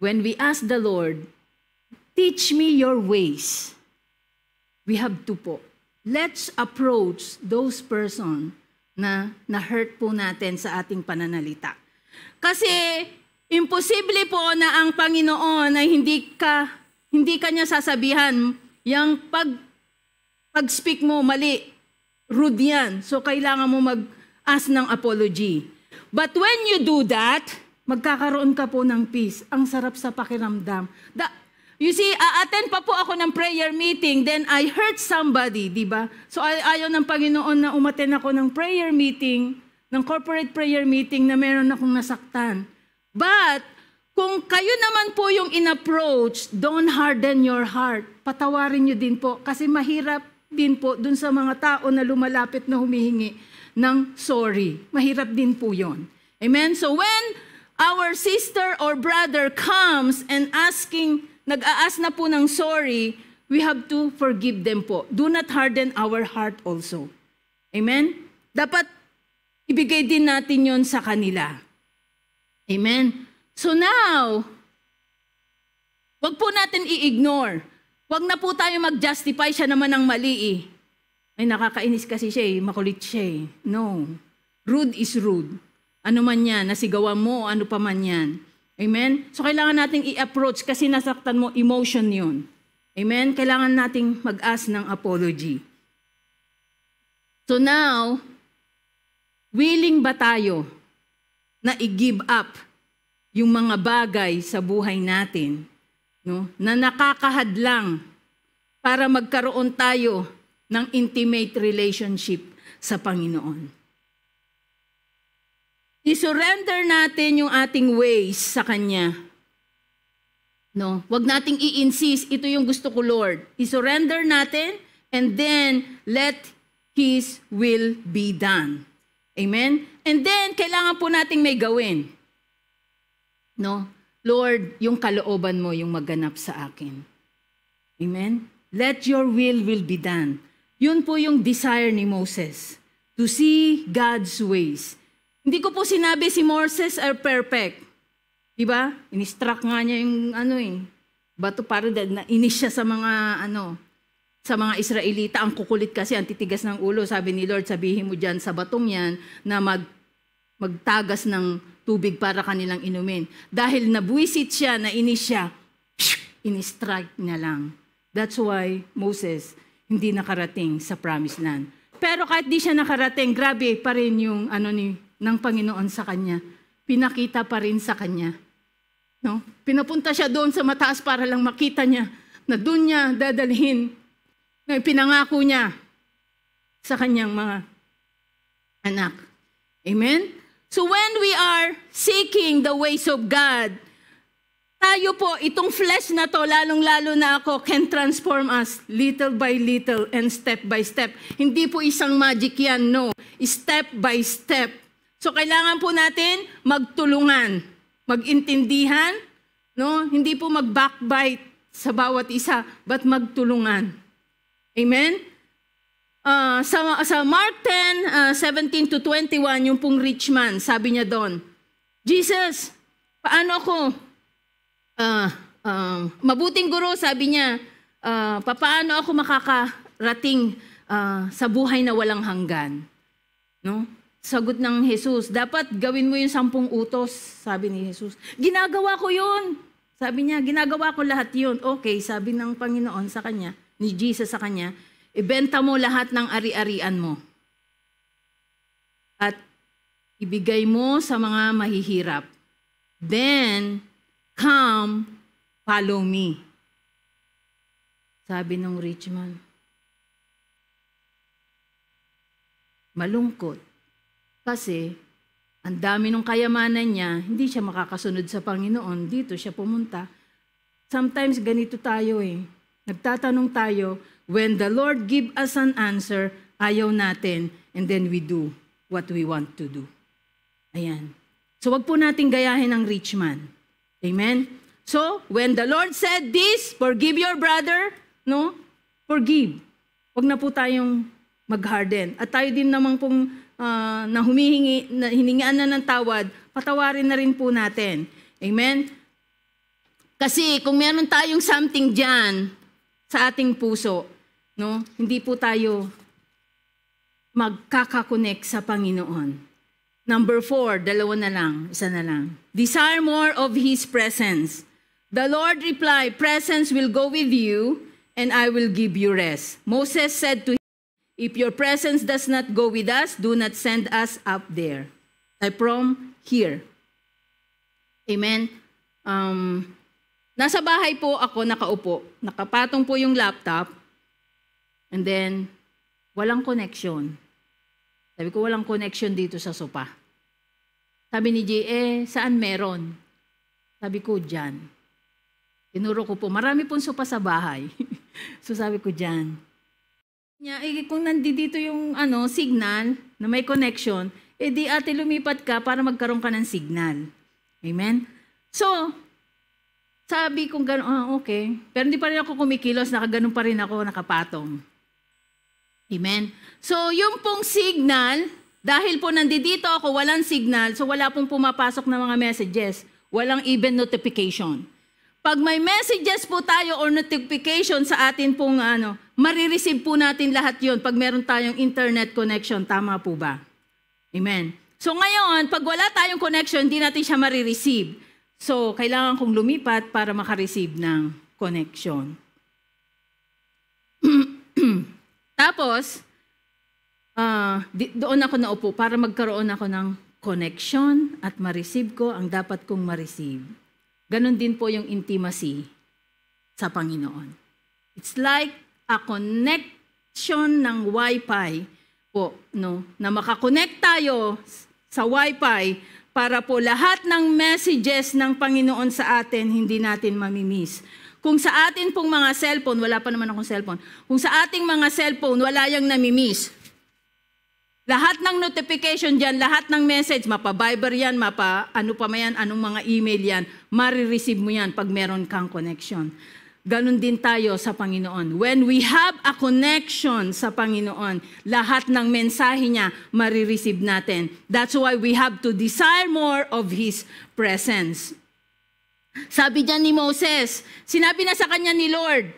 When we ask the Lord, teach me your ways, we have to po. Let's approach those person na na-hurt po natin sa ating pananalita. Kasi imposible po na ang Panginoon ay hindi ka hindi kanya sasabihan yung pag pag-speak mo mali, rude yan. So kailangan mo mag-ask ng apology. But when you do that, magkakaroon ka po ng peace. Ang sarap sa pakiramdam. The, you see, a-attend pa po ako ng prayer meeting, then I hurt somebody, di ba? So ay- ayaw ng Panginoon na umaten ako ng prayer meeting, ng corporate prayer meeting na meron akong nasaktan. But, kung kayo naman po yung in-approach, don't harden your heart. Patawarin nyo din po. Kasi mahirap din po dun sa mga tao na lumalapit na humihingi ng sorry. Mahirap din po yon. Amen? So when our sister or brother comes and asking, nag-aas na po ng sorry, we have to forgive them po. Do not harden our heart also. Amen? Dapat ibigay din natin yon sa kanila. Amen? So now, wag po natin i-ignore. Wag na po tayo mag-justify siya naman ng mali eh. Ay, nakakainis kasi siya eh. Makulit siya eh. No. Rude is rude. Ano man yan, nasigawan mo, ano pa man yan. Amen? So kailangan nating i-approach kasi nasaktan mo emotion yun. Amen? Kailangan nating mag-ask ng apology. So now, willing ba tayo na i-give up yung mga bagay sa buhay natin no, na nakakahadlang para magkaroon tayo ng intimate relationship sa Panginoon. I-surrender natin yung ating ways sa Kanya. No? Huwag nating i-insist, ito yung gusto ko, Lord. I-surrender natin and then let His will be done. Amen? And then, kailangan po nating may gawin. No? Lord, yung kalooban mo yung maganap sa akin. Amen? Let your will will be done. Yun po yung desire ni Moses. To see God's ways hindi ko po sinabi si Moses are perfect. Di ba? Inistruck nga niya yung ano eh. Bato para na inis siya sa mga ano, sa mga Israelita, ang kukulit kasi, ang titigas ng ulo. Sabi ni Lord, sabihin mo dyan sa batong yan na mag, magtagas ng tubig para kanilang inumin. Dahil nabuisit siya, nainis siya, in-strike niya lang. That's why Moses hindi nakarating sa promised land. Pero kahit di siya nakarating, grabe pa rin yung ano ni ng Panginoon sa kanya. Pinakita pa rin sa kanya. No? Pinapunta siya doon sa mataas para lang makita niya na doon niya dadalhin na pinangako niya sa kanyang mga anak. Amen? So when we are seeking the ways of God, tayo po, itong flesh na to, lalong-lalo na ako, can transform us little by little and step by step. Hindi po isang magic yan, no. Step by step So kailangan po natin magtulungan, magintindihan, no? Hindi po mag-backbite sa bawat isa, but magtulungan. Amen? Uh, sa, sa Mark 10, uh, 17 to 21, yung pong rich man, sabi niya doon, Jesus, paano ako? Uh, uh, mabuting guro, sabi niya, uh, paano ako makakarating uh, sa buhay na walang hanggan? No? Sagot ng Jesus, dapat gawin mo yung sampung utos, sabi ni Jesus. Ginagawa ko yun. Sabi niya, ginagawa ko lahat yun. Okay, sabi ng Panginoon sa kanya, ni Jesus sa kanya, ibenta mo lahat ng ari-arian mo. At ibigay mo sa mga mahihirap. Then, come, follow me. Sabi ng rich man. Malungkot kasi, ang dami ng kayamanan niya, hindi siya makakasunod sa Panginoon. Dito siya pumunta. Sometimes ganito tayo eh. Nagtatanong tayo, when the Lord give us an answer, ayaw natin, and then we do what we want to do. Ayan. So wag po natin gayahin ang rich man. Amen? So, when the Lord said this, forgive your brother, no? Forgive. Wag na po tayong mag-harden. At tayo din namang pong uh, na humihingi, na hiningaan na ng tawad, patawarin na rin po natin. Amen? Kasi kung meron tayong something diyan sa ating puso, no? hindi po tayo magkakakonek sa Panginoon. Number four, dalawa na lang, isa na lang. Desire more of His presence. The Lord replied, Presence will go with you, and I will give you rest. Moses said to If your presence does not go with us, do not send us up there. I from here. Amen. Um, nasa bahay po ako nakaupo. Nakapatong po yung laptop. And then, walang connection. Sabi ko, walang connection dito sa sopa. Sabi ni J, eh, saan meron? Sabi ko, dyan. Tinuro ko po, marami pong sopa sa bahay. [laughs] so sabi ko, dyan niya, eh, kung nandito yung ano, signal na may connection, eh di ate lumipat ka para magkaroon ka ng signal. Amen? So, sabi kong gano'n, oh, okay. Pero hindi pa rin ako kumikilos, nakaganon pa rin ako, nakapatong. Amen? So, yung pong signal, dahil po nandito ako, walang signal, so wala pong pumapasok na mga messages. Walang even notification. Pag may messages po tayo or notification sa atin pong ano, Marireceive po natin lahat yon pag meron tayong internet connection. Tama po ba? Amen. So ngayon, pag wala tayong connection, hindi natin siya marireceive. So, kailangan kong lumipat para makareceive ng connection. [clears throat] Tapos, uh, di, doon ako naupo para magkaroon ako ng connection at ma-receive ko ang dapat kong ma-receive. Ganon din po yung intimacy sa Panginoon. It's like a connection ng Wi-Fi po, no? Na makakonect tayo sa Wi-Fi para po lahat ng messages ng Panginoon sa atin hindi natin mamimiss. Kung sa atin pong mga cellphone, wala pa naman akong cellphone, kung sa ating mga cellphone, wala yung namimiss. Lahat ng notification dyan, lahat ng message, mapa-Viber yan, mapa ano pa man yan, anong mga email yan, marireceive mo yan pag meron kang connection. Ganon din tayo sa Panginoon. When we have a connection sa Panginoon, lahat ng mensahe niya marireceive natin. That's why we have to desire more of His presence. Sabi niya ni Moses, sinabi na sa kanya ni Lord,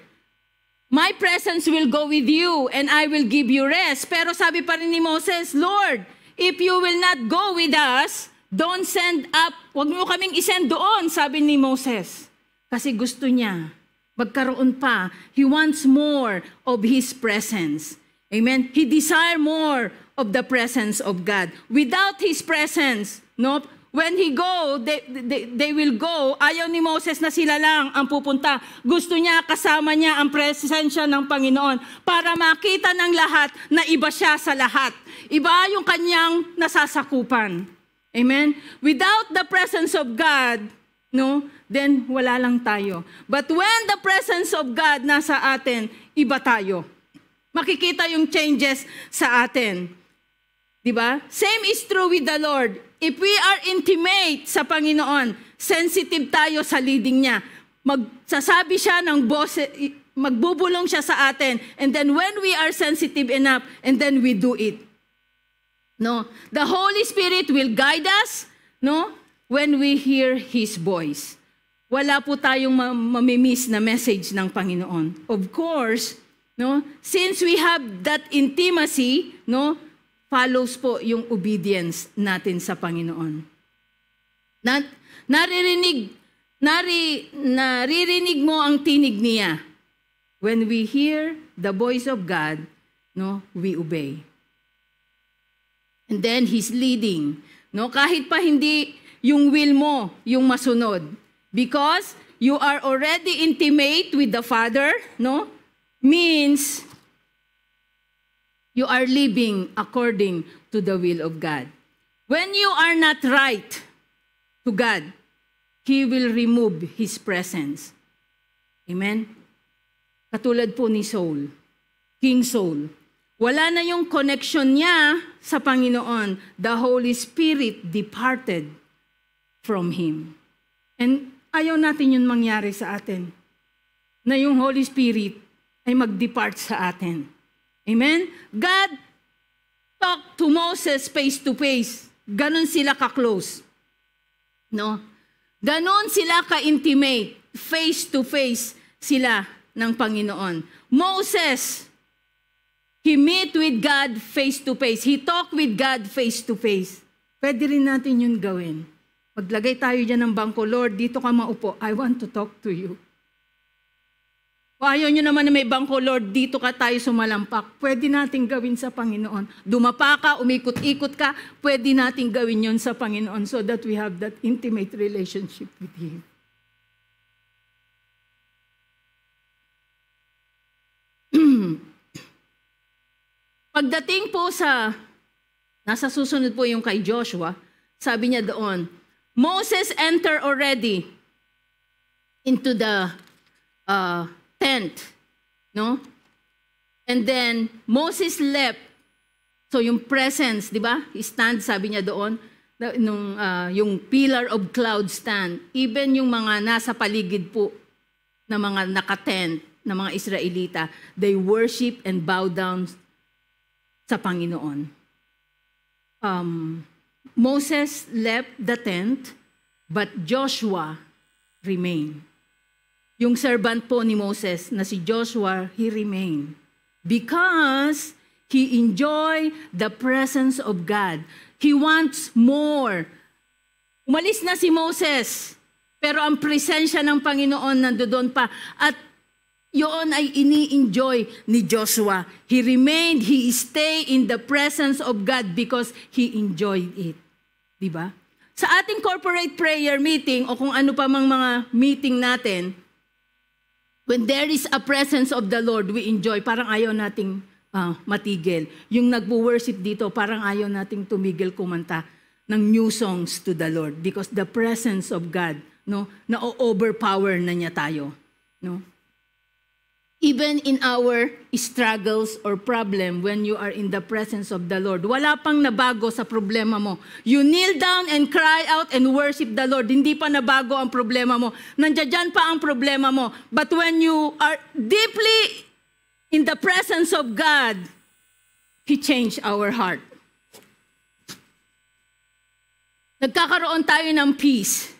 My presence will go with you and I will give you rest. Pero sabi pa rin ni Moses, Lord, if you will not go with us, don't send up, huwag mo kaming isend doon, sabi ni Moses. Kasi gusto niya Magkaroon pa. He wants more of His presence. Amen? He desire more of the presence of God. Without His presence, no? When He go, they, they, they will go. Ayaw ni Moses na sila lang ang pupunta. Gusto niya, kasama niya ang presensya ng Panginoon para makita ng lahat na iba siya sa lahat. Iba yung kanyang nasasakupan. Amen? Without the presence of God, no? Then wala lang tayo. But when the presence of God nasa atin, iba tayo. Makikita yung changes sa atin. 'Di ba? Same is true with the Lord. If we are intimate sa Panginoon, sensitive tayo sa leading niya. Magsasabi siya ng boses, magbubulong siya sa atin. And then when we are sensitive enough, and then we do it. No? The Holy Spirit will guide us, no? when we hear His voice. Wala po tayong mamimiss na message ng Panginoon. Of course, no, since we have that intimacy, no, follows po yung obedience natin sa Panginoon. Na, naririnig, nari, naririnig mo ang tinig niya. When we hear the voice of God, no, we obey. And then He's leading. No, kahit pa hindi yung will mo yung masunod. Because you are already intimate with the Father, no? Means you are living according to the will of God. When you are not right to God, He will remove His presence. Amen? Katulad po ni Saul, King Saul. Wala na yung connection niya sa Panginoon. The Holy Spirit departed from Him. And ayaw natin yun mangyari sa atin. Na yung Holy Spirit ay mag-depart sa atin. Amen? God talked to Moses face to face. Ganon sila ka-close. No? Ganon sila ka-intimate. Face to face sila ng Panginoon. Moses, he meet with God face to face. He talk with God face to face. Pwede rin natin yun gawin. Maglagay tayo dyan ng bangko, Lord, dito ka maupo. I want to talk to you. Kung ayaw nyo naman na may bangko, Lord, dito ka tayo sumalampak. Pwede nating gawin sa Panginoon. Dumapa ka, umikot-ikot ka, pwede nating gawin yon sa Panginoon so that we have that intimate relationship with Him. [clears throat] Pagdating po sa, nasa susunod po yung kay Joshua, sabi niya doon, Moses enter already into the uh, tent, no? And then Moses left. So yung presence, di ba? Stand, sabi niya doon, nung, uh, yung pillar of cloud stand. Even yung mga nasa paligid po na mga nakatent, na mga Israelita, they worship and bow down sa Panginoon. Um, Moses left the tent, but Joshua remained. Yung servant po ni Moses na si Joshua, he remained. Because he enjoy the presence of God. He wants more. Umalis na si Moses, pero ang presensya ng Panginoon nandoon pa. At Yon ay ini-enjoy ni Joshua. He remained, he stay in the presence of God because he enjoyed it. Di ba? Sa ating corporate prayer meeting o kung ano pa mang mga meeting natin, when there is a presence of the Lord, we enjoy. Parang ayaw nating uh, matigil. Yung nagwo-worship dito, parang ayaw nating tumigil kumanta ng new songs to the Lord because the presence of God no na overpower na niya tayo no even in our struggles or problem when you are in the presence of the Lord. Wala pang nabago sa problema mo. You kneel down and cry out and worship the Lord. Hindi pa nabago ang problema mo. Nandiyan pa ang problema mo. But when you are deeply in the presence of God, He changed our heart. Nagkakaroon tayo ng peace.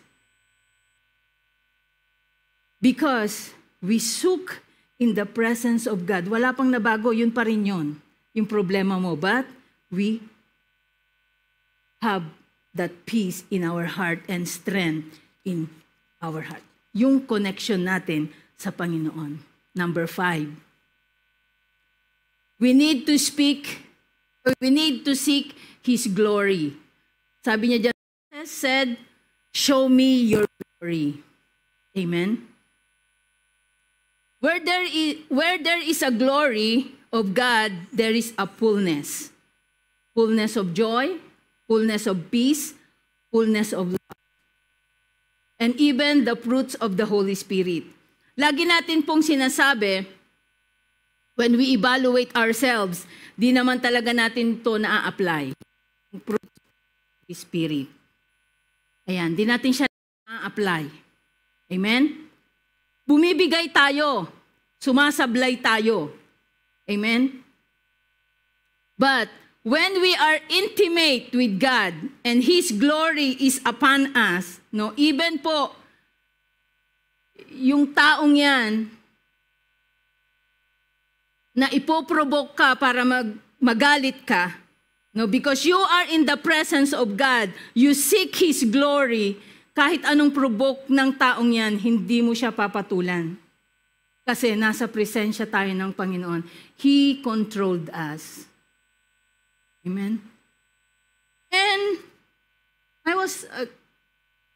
Because we soak in the presence of God. Wala pang nabago, yun pa rin yun. Yung problema mo, but we have that peace in our heart and strength in our heart. Yung connection natin sa Panginoon. Number five, we need to speak, we need to seek His glory. Sabi niya dyan, said, show me your glory. Amen? Where there is, where there is a glory of God, there is a fullness. Fullness of joy, fullness of peace, fullness of love. And even the fruits of the Holy Spirit. Lagi natin pong sinasabi, when we evaluate ourselves, di naman talaga natin ito na-apply. Fruits of the Spirit. Ayan, di natin siya na-apply. Amen? Bumibigay tayo. Sumasablay tayo. Amen? But when we are intimate with God and His glory is upon us, no, even po, yung taong yan, na ipoprovoke ka para mag, magalit ka, no, because you are in the presence of God, you seek His glory, kahit anong probok ng taong yan, hindi mo siya papatulan. Kasi nasa presensya tayo ng Panginoon. He controlled us. Amen? And I was uh,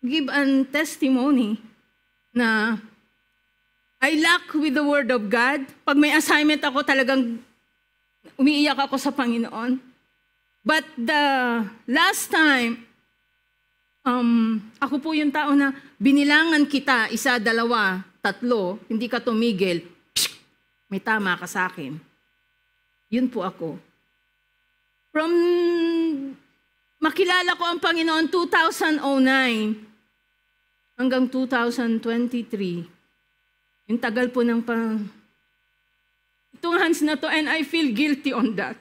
give an testimony na I lack with the Word of God. Pag may assignment ako, talagang umiiyak ako sa Panginoon. But the last time um, ako po yung tao na binilangan kita, isa, dalawa, tatlo, hindi ka tumigil, psh, may tama ka sa akin. Yun po ako. From makilala ko ang Panginoon 2009 hanggang 2023, yung tagal po ng pang... Itong hands na to and I feel guilty on that.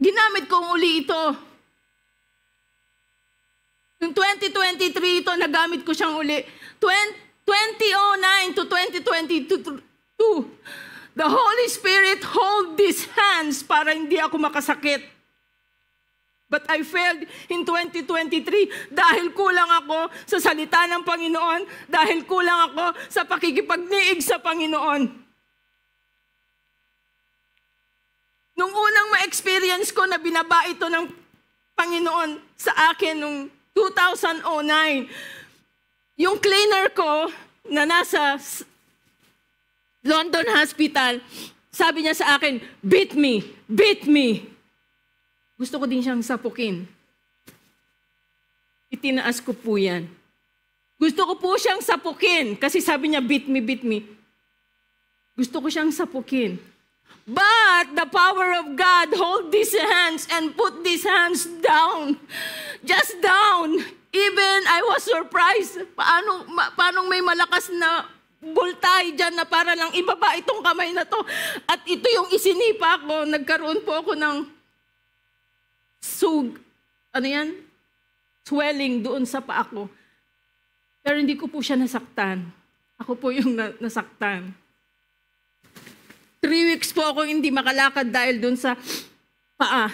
Ginamit ko uli ito yung 2023 ito, nagamit ko siyang uli. 2009 to 2022. The Holy Spirit hold these hands para hindi ako makasakit. But I failed in 2023 dahil kulang ako sa salita ng Panginoon, dahil kulang ako sa pakikipagniig sa Panginoon. Nung unang ma-experience ko na binaba ito ng Panginoon sa akin nung 2009. Yung cleaner ko na nasa London Hospital, sabi niya sa akin, beat me, beat me. Gusto ko din siyang sapukin. Itinaas ko po yan. Gusto ko po siyang sapukin kasi sabi niya, beat me, beat me. Gusto ko siyang sapukin. But the power of God, hold these hands and put these hands down. Just down. Even I was surprised. Paano, ma, paano may malakas na bultay dyan na para lang ibaba itong kamay na to. At ito yung isinipa ko. Nagkaroon po ako ng sug, ano yan? Swelling doon sa paa ko. Pero hindi ko po siya nasaktan. Ako po yung na- nasaktan. Three weeks po ako hindi makalakad dahil doon sa paa.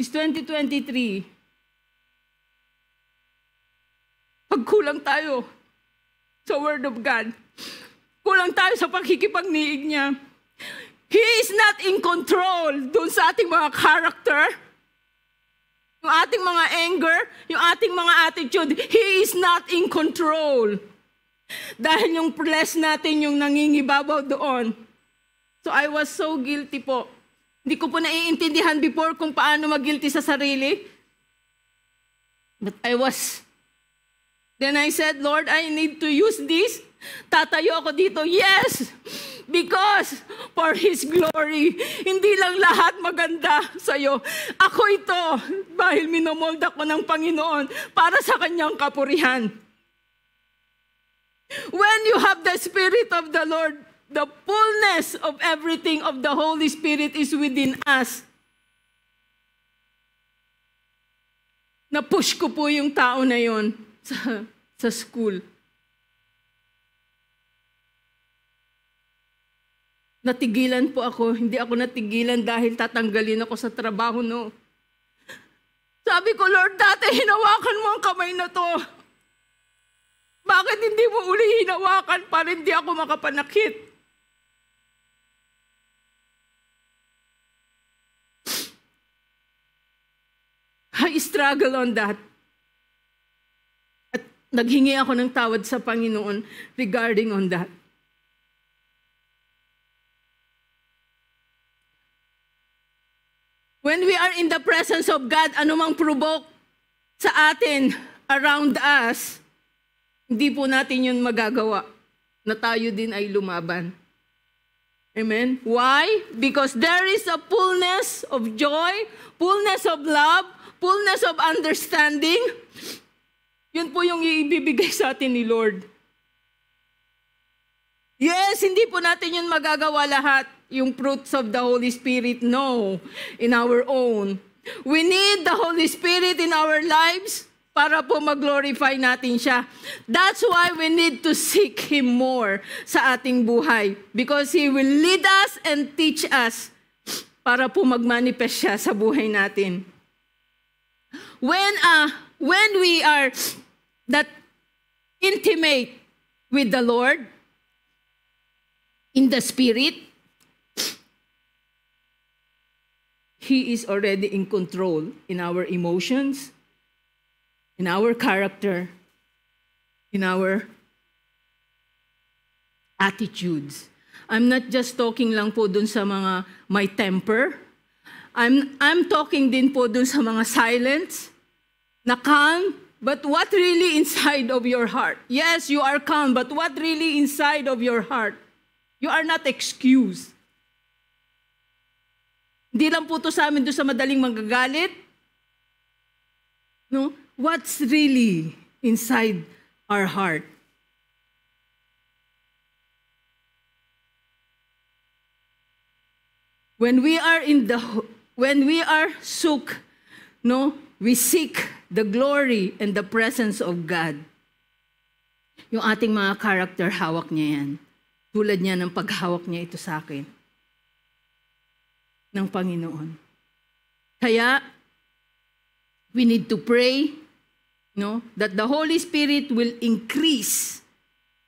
It's 2023. Pagkulang tayo sa Word of God. Kulang tayo sa pakikipagniig niya. He is not in control dun sa ating mga character, yung ating mga anger, yung ating mga attitude. He is not in control. [laughs] Dahil yung bless natin yung nangingibabaw doon. So I was so guilty po. Hindi ko po naiintindihan before kung paano mag-guilty sa sarili. But I was. Then I said, Lord, I need to use this. Tatayo ako dito. Yes! Because for His glory, hindi lang lahat maganda [laughs] sa'yo. Ako ito dahil minomold ako ng Panginoon para sa Kanyang kapurihan. When you have the Spirit of the Lord, the fullness of everything of the Holy Spirit is within us. Napush ko po yung tao na yon [laughs] sa, sa school. Natigilan po ako. Hindi ako natigilan dahil tatanggalin ako sa trabaho, no. Sabi ko, Lord, dati hinawakan mo ang kamay na to. Bakit hindi mo uli hinawakan para hindi ako makapanakit? I struggle on that. At naghingi ako ng tawad sa Panginoon regarding on that. When we are in the presence of God, anumang provoke sa atin, around us, hindi po natin yun magagawa na tayo din ay lumaban. Amen? Why? Because there is a fullness of joy, fullness of love, fullness of understanding. Yun po yung ibibigay sa atin ni Lord. Yes, hindi po natin yun magagawa lahat, yung fruits of the Holy Spirit. No, in our own. We need the Holy Spirit in our lives para po mag-glorify natin siya. That's why we need to seek Him more sa ating buhay because He will lead us and teach us para po mag-manifest siya sa buhay natin. When, uh, when we are that intimate with the Lord in the Spirit, He is already in control in our emotions, in our character, in our attitudes. I'm not just talking lang po dun sa mga my temper. I'm, I'm talking din po dun sa mga silence, na calm, but what really inside of your heart? Yes, you are calm, but what really inside of your heart? You are not excused. Hindi lang po to sa amin doon sa madaling magagalit. No? what's really inside our heart. When we are in the when we are sook, no, we seek the glory and the presence of God. Yung ating mga character, hawak niya yan. Tulad niya ng paghawak niya ito sa akin. Ng Panginoon. Kaya, we need to pray, no? That the Holy Spirit will increase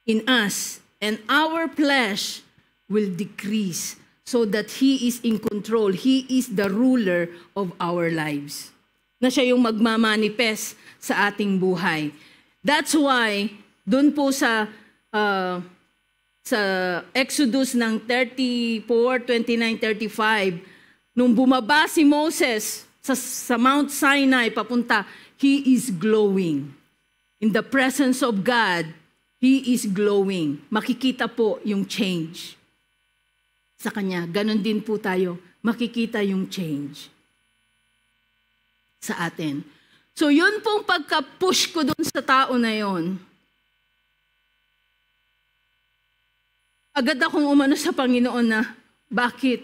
in us and our flesh will decrease so that He is in control. He is the ruler of our lives. Na siya yung magmamanifest sa ating buhay. That's why, doon po sa, uh, sa Exodus ng 34, 29, 35, nung bumaba si Moses sa, sa Mount Sinai papunta he is glowing. In the presence of God, he is glowing. Makikita po yung change sa kanya. Ganon din po tayo. Makikita yung change sa atin. So yun pong pagka-push ko dun sa tao na yon. Agad akong umano sa Panginoon na, bakit?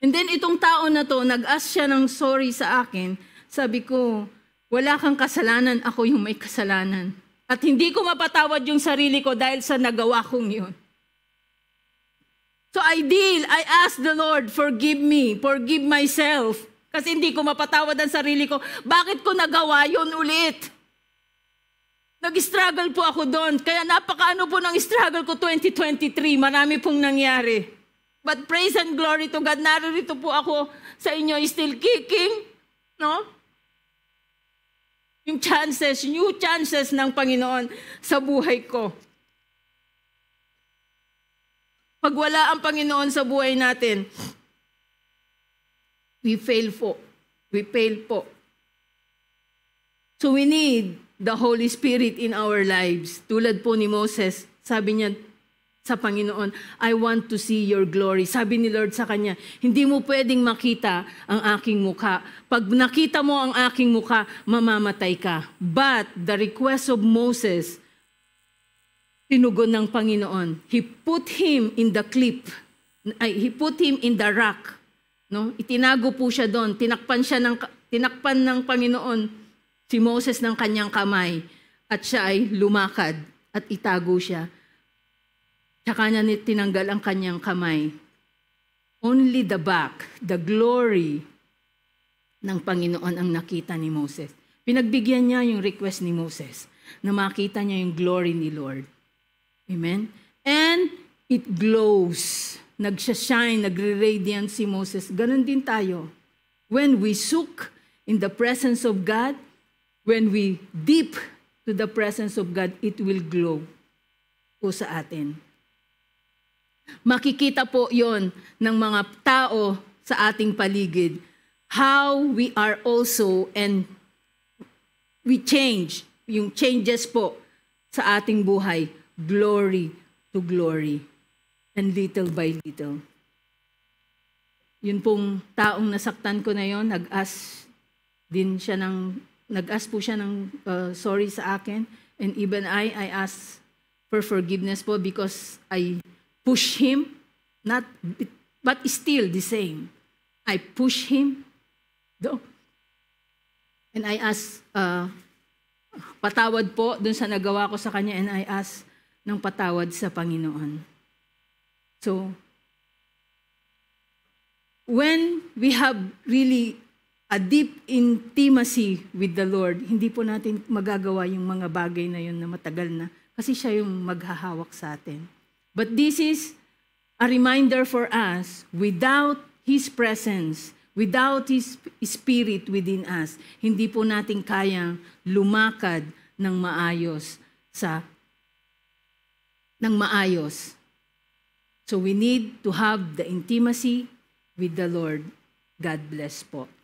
And then itong tao na to, nag-ask siya ng sorry sa akin, sabi ko, wala kang kasalanan, ako yung may kasalanan. At hindi ko mapatawad yung sarili ko dahil sa nagawa kong yun. So I deal, I ask the Lord, forgive me, forgive myself. Kasi hindi ko mapatawad ang sarili ko. Bakit ko nagawa yun ulit? Nag-struggle po ako doon. Kaya napakaano po ng struggle ko 2023. Marami pong nangyari. But praise and glory to God, narito po ako sa inyo, still kicking, no? Yung chances, new chances ng Panginoon sa buhay ko. Pag wala ang Panginoon sa buhay natin, we fail po. We fail po. So we need the Holy Spirit in our lives. Tulad po ni Moses, sabi niya, sa Panginoon. I want to see your glory. Sabi ni Lord sa kanya, hindi mo pwedeng makita ang aking mukha. Pag nakita mo ang aking mukha, mamamatay ka. But the request of Moses, tinugon ng Panginoon. He put him in the clip. Ay, he put him in the rock. No? Itinago po siya doon. Tinakpan siya ng tinakpan ng Panginoon si Moses ng kanyang kamay at siya ay lumakad at itago siya Tsaka niya tinanggal ang kanyang kamay. Only the back, the glory ng Panginoon ang nakita ni Moses. Pinagbigyan niya yung request ni Moses na makita niya yung glory ni Lord. Amen? And it glows. Nagsashine, nagre-radiant si Moses. Ganon din tayo. When we soak in the presence of God, when we deep to the presence of God, it will glow po sa atin. Makikita po yon ng mga tao sa ating paligid. How we are also and we change, yung changes po sa ating buhay, glory to glory and little by little. Yun pong taong nasaktan ko na yon, nag-ask din siya ng, nag-ask po siya ng uh, sorry sa akin. And even I, I ask for forgiveness po because I push him, not, but still the same. I push him, though. And I ask, uh, patawad po dun sa nagawa ko sa kanya and I ask ng patawad sa Panginoon. So, when we have really a deep intimacy with the Lord, hindi po natin magagawa yung mga bagay na yun na matagal na kasi siya yung maghahawak sa atin. But this is a reminder for us without His presence, without His Spirit within us, hindi po natin kayang lumakad ng maayos sa ng maayos. So we need to have the intimacy with the Lord. God bless po.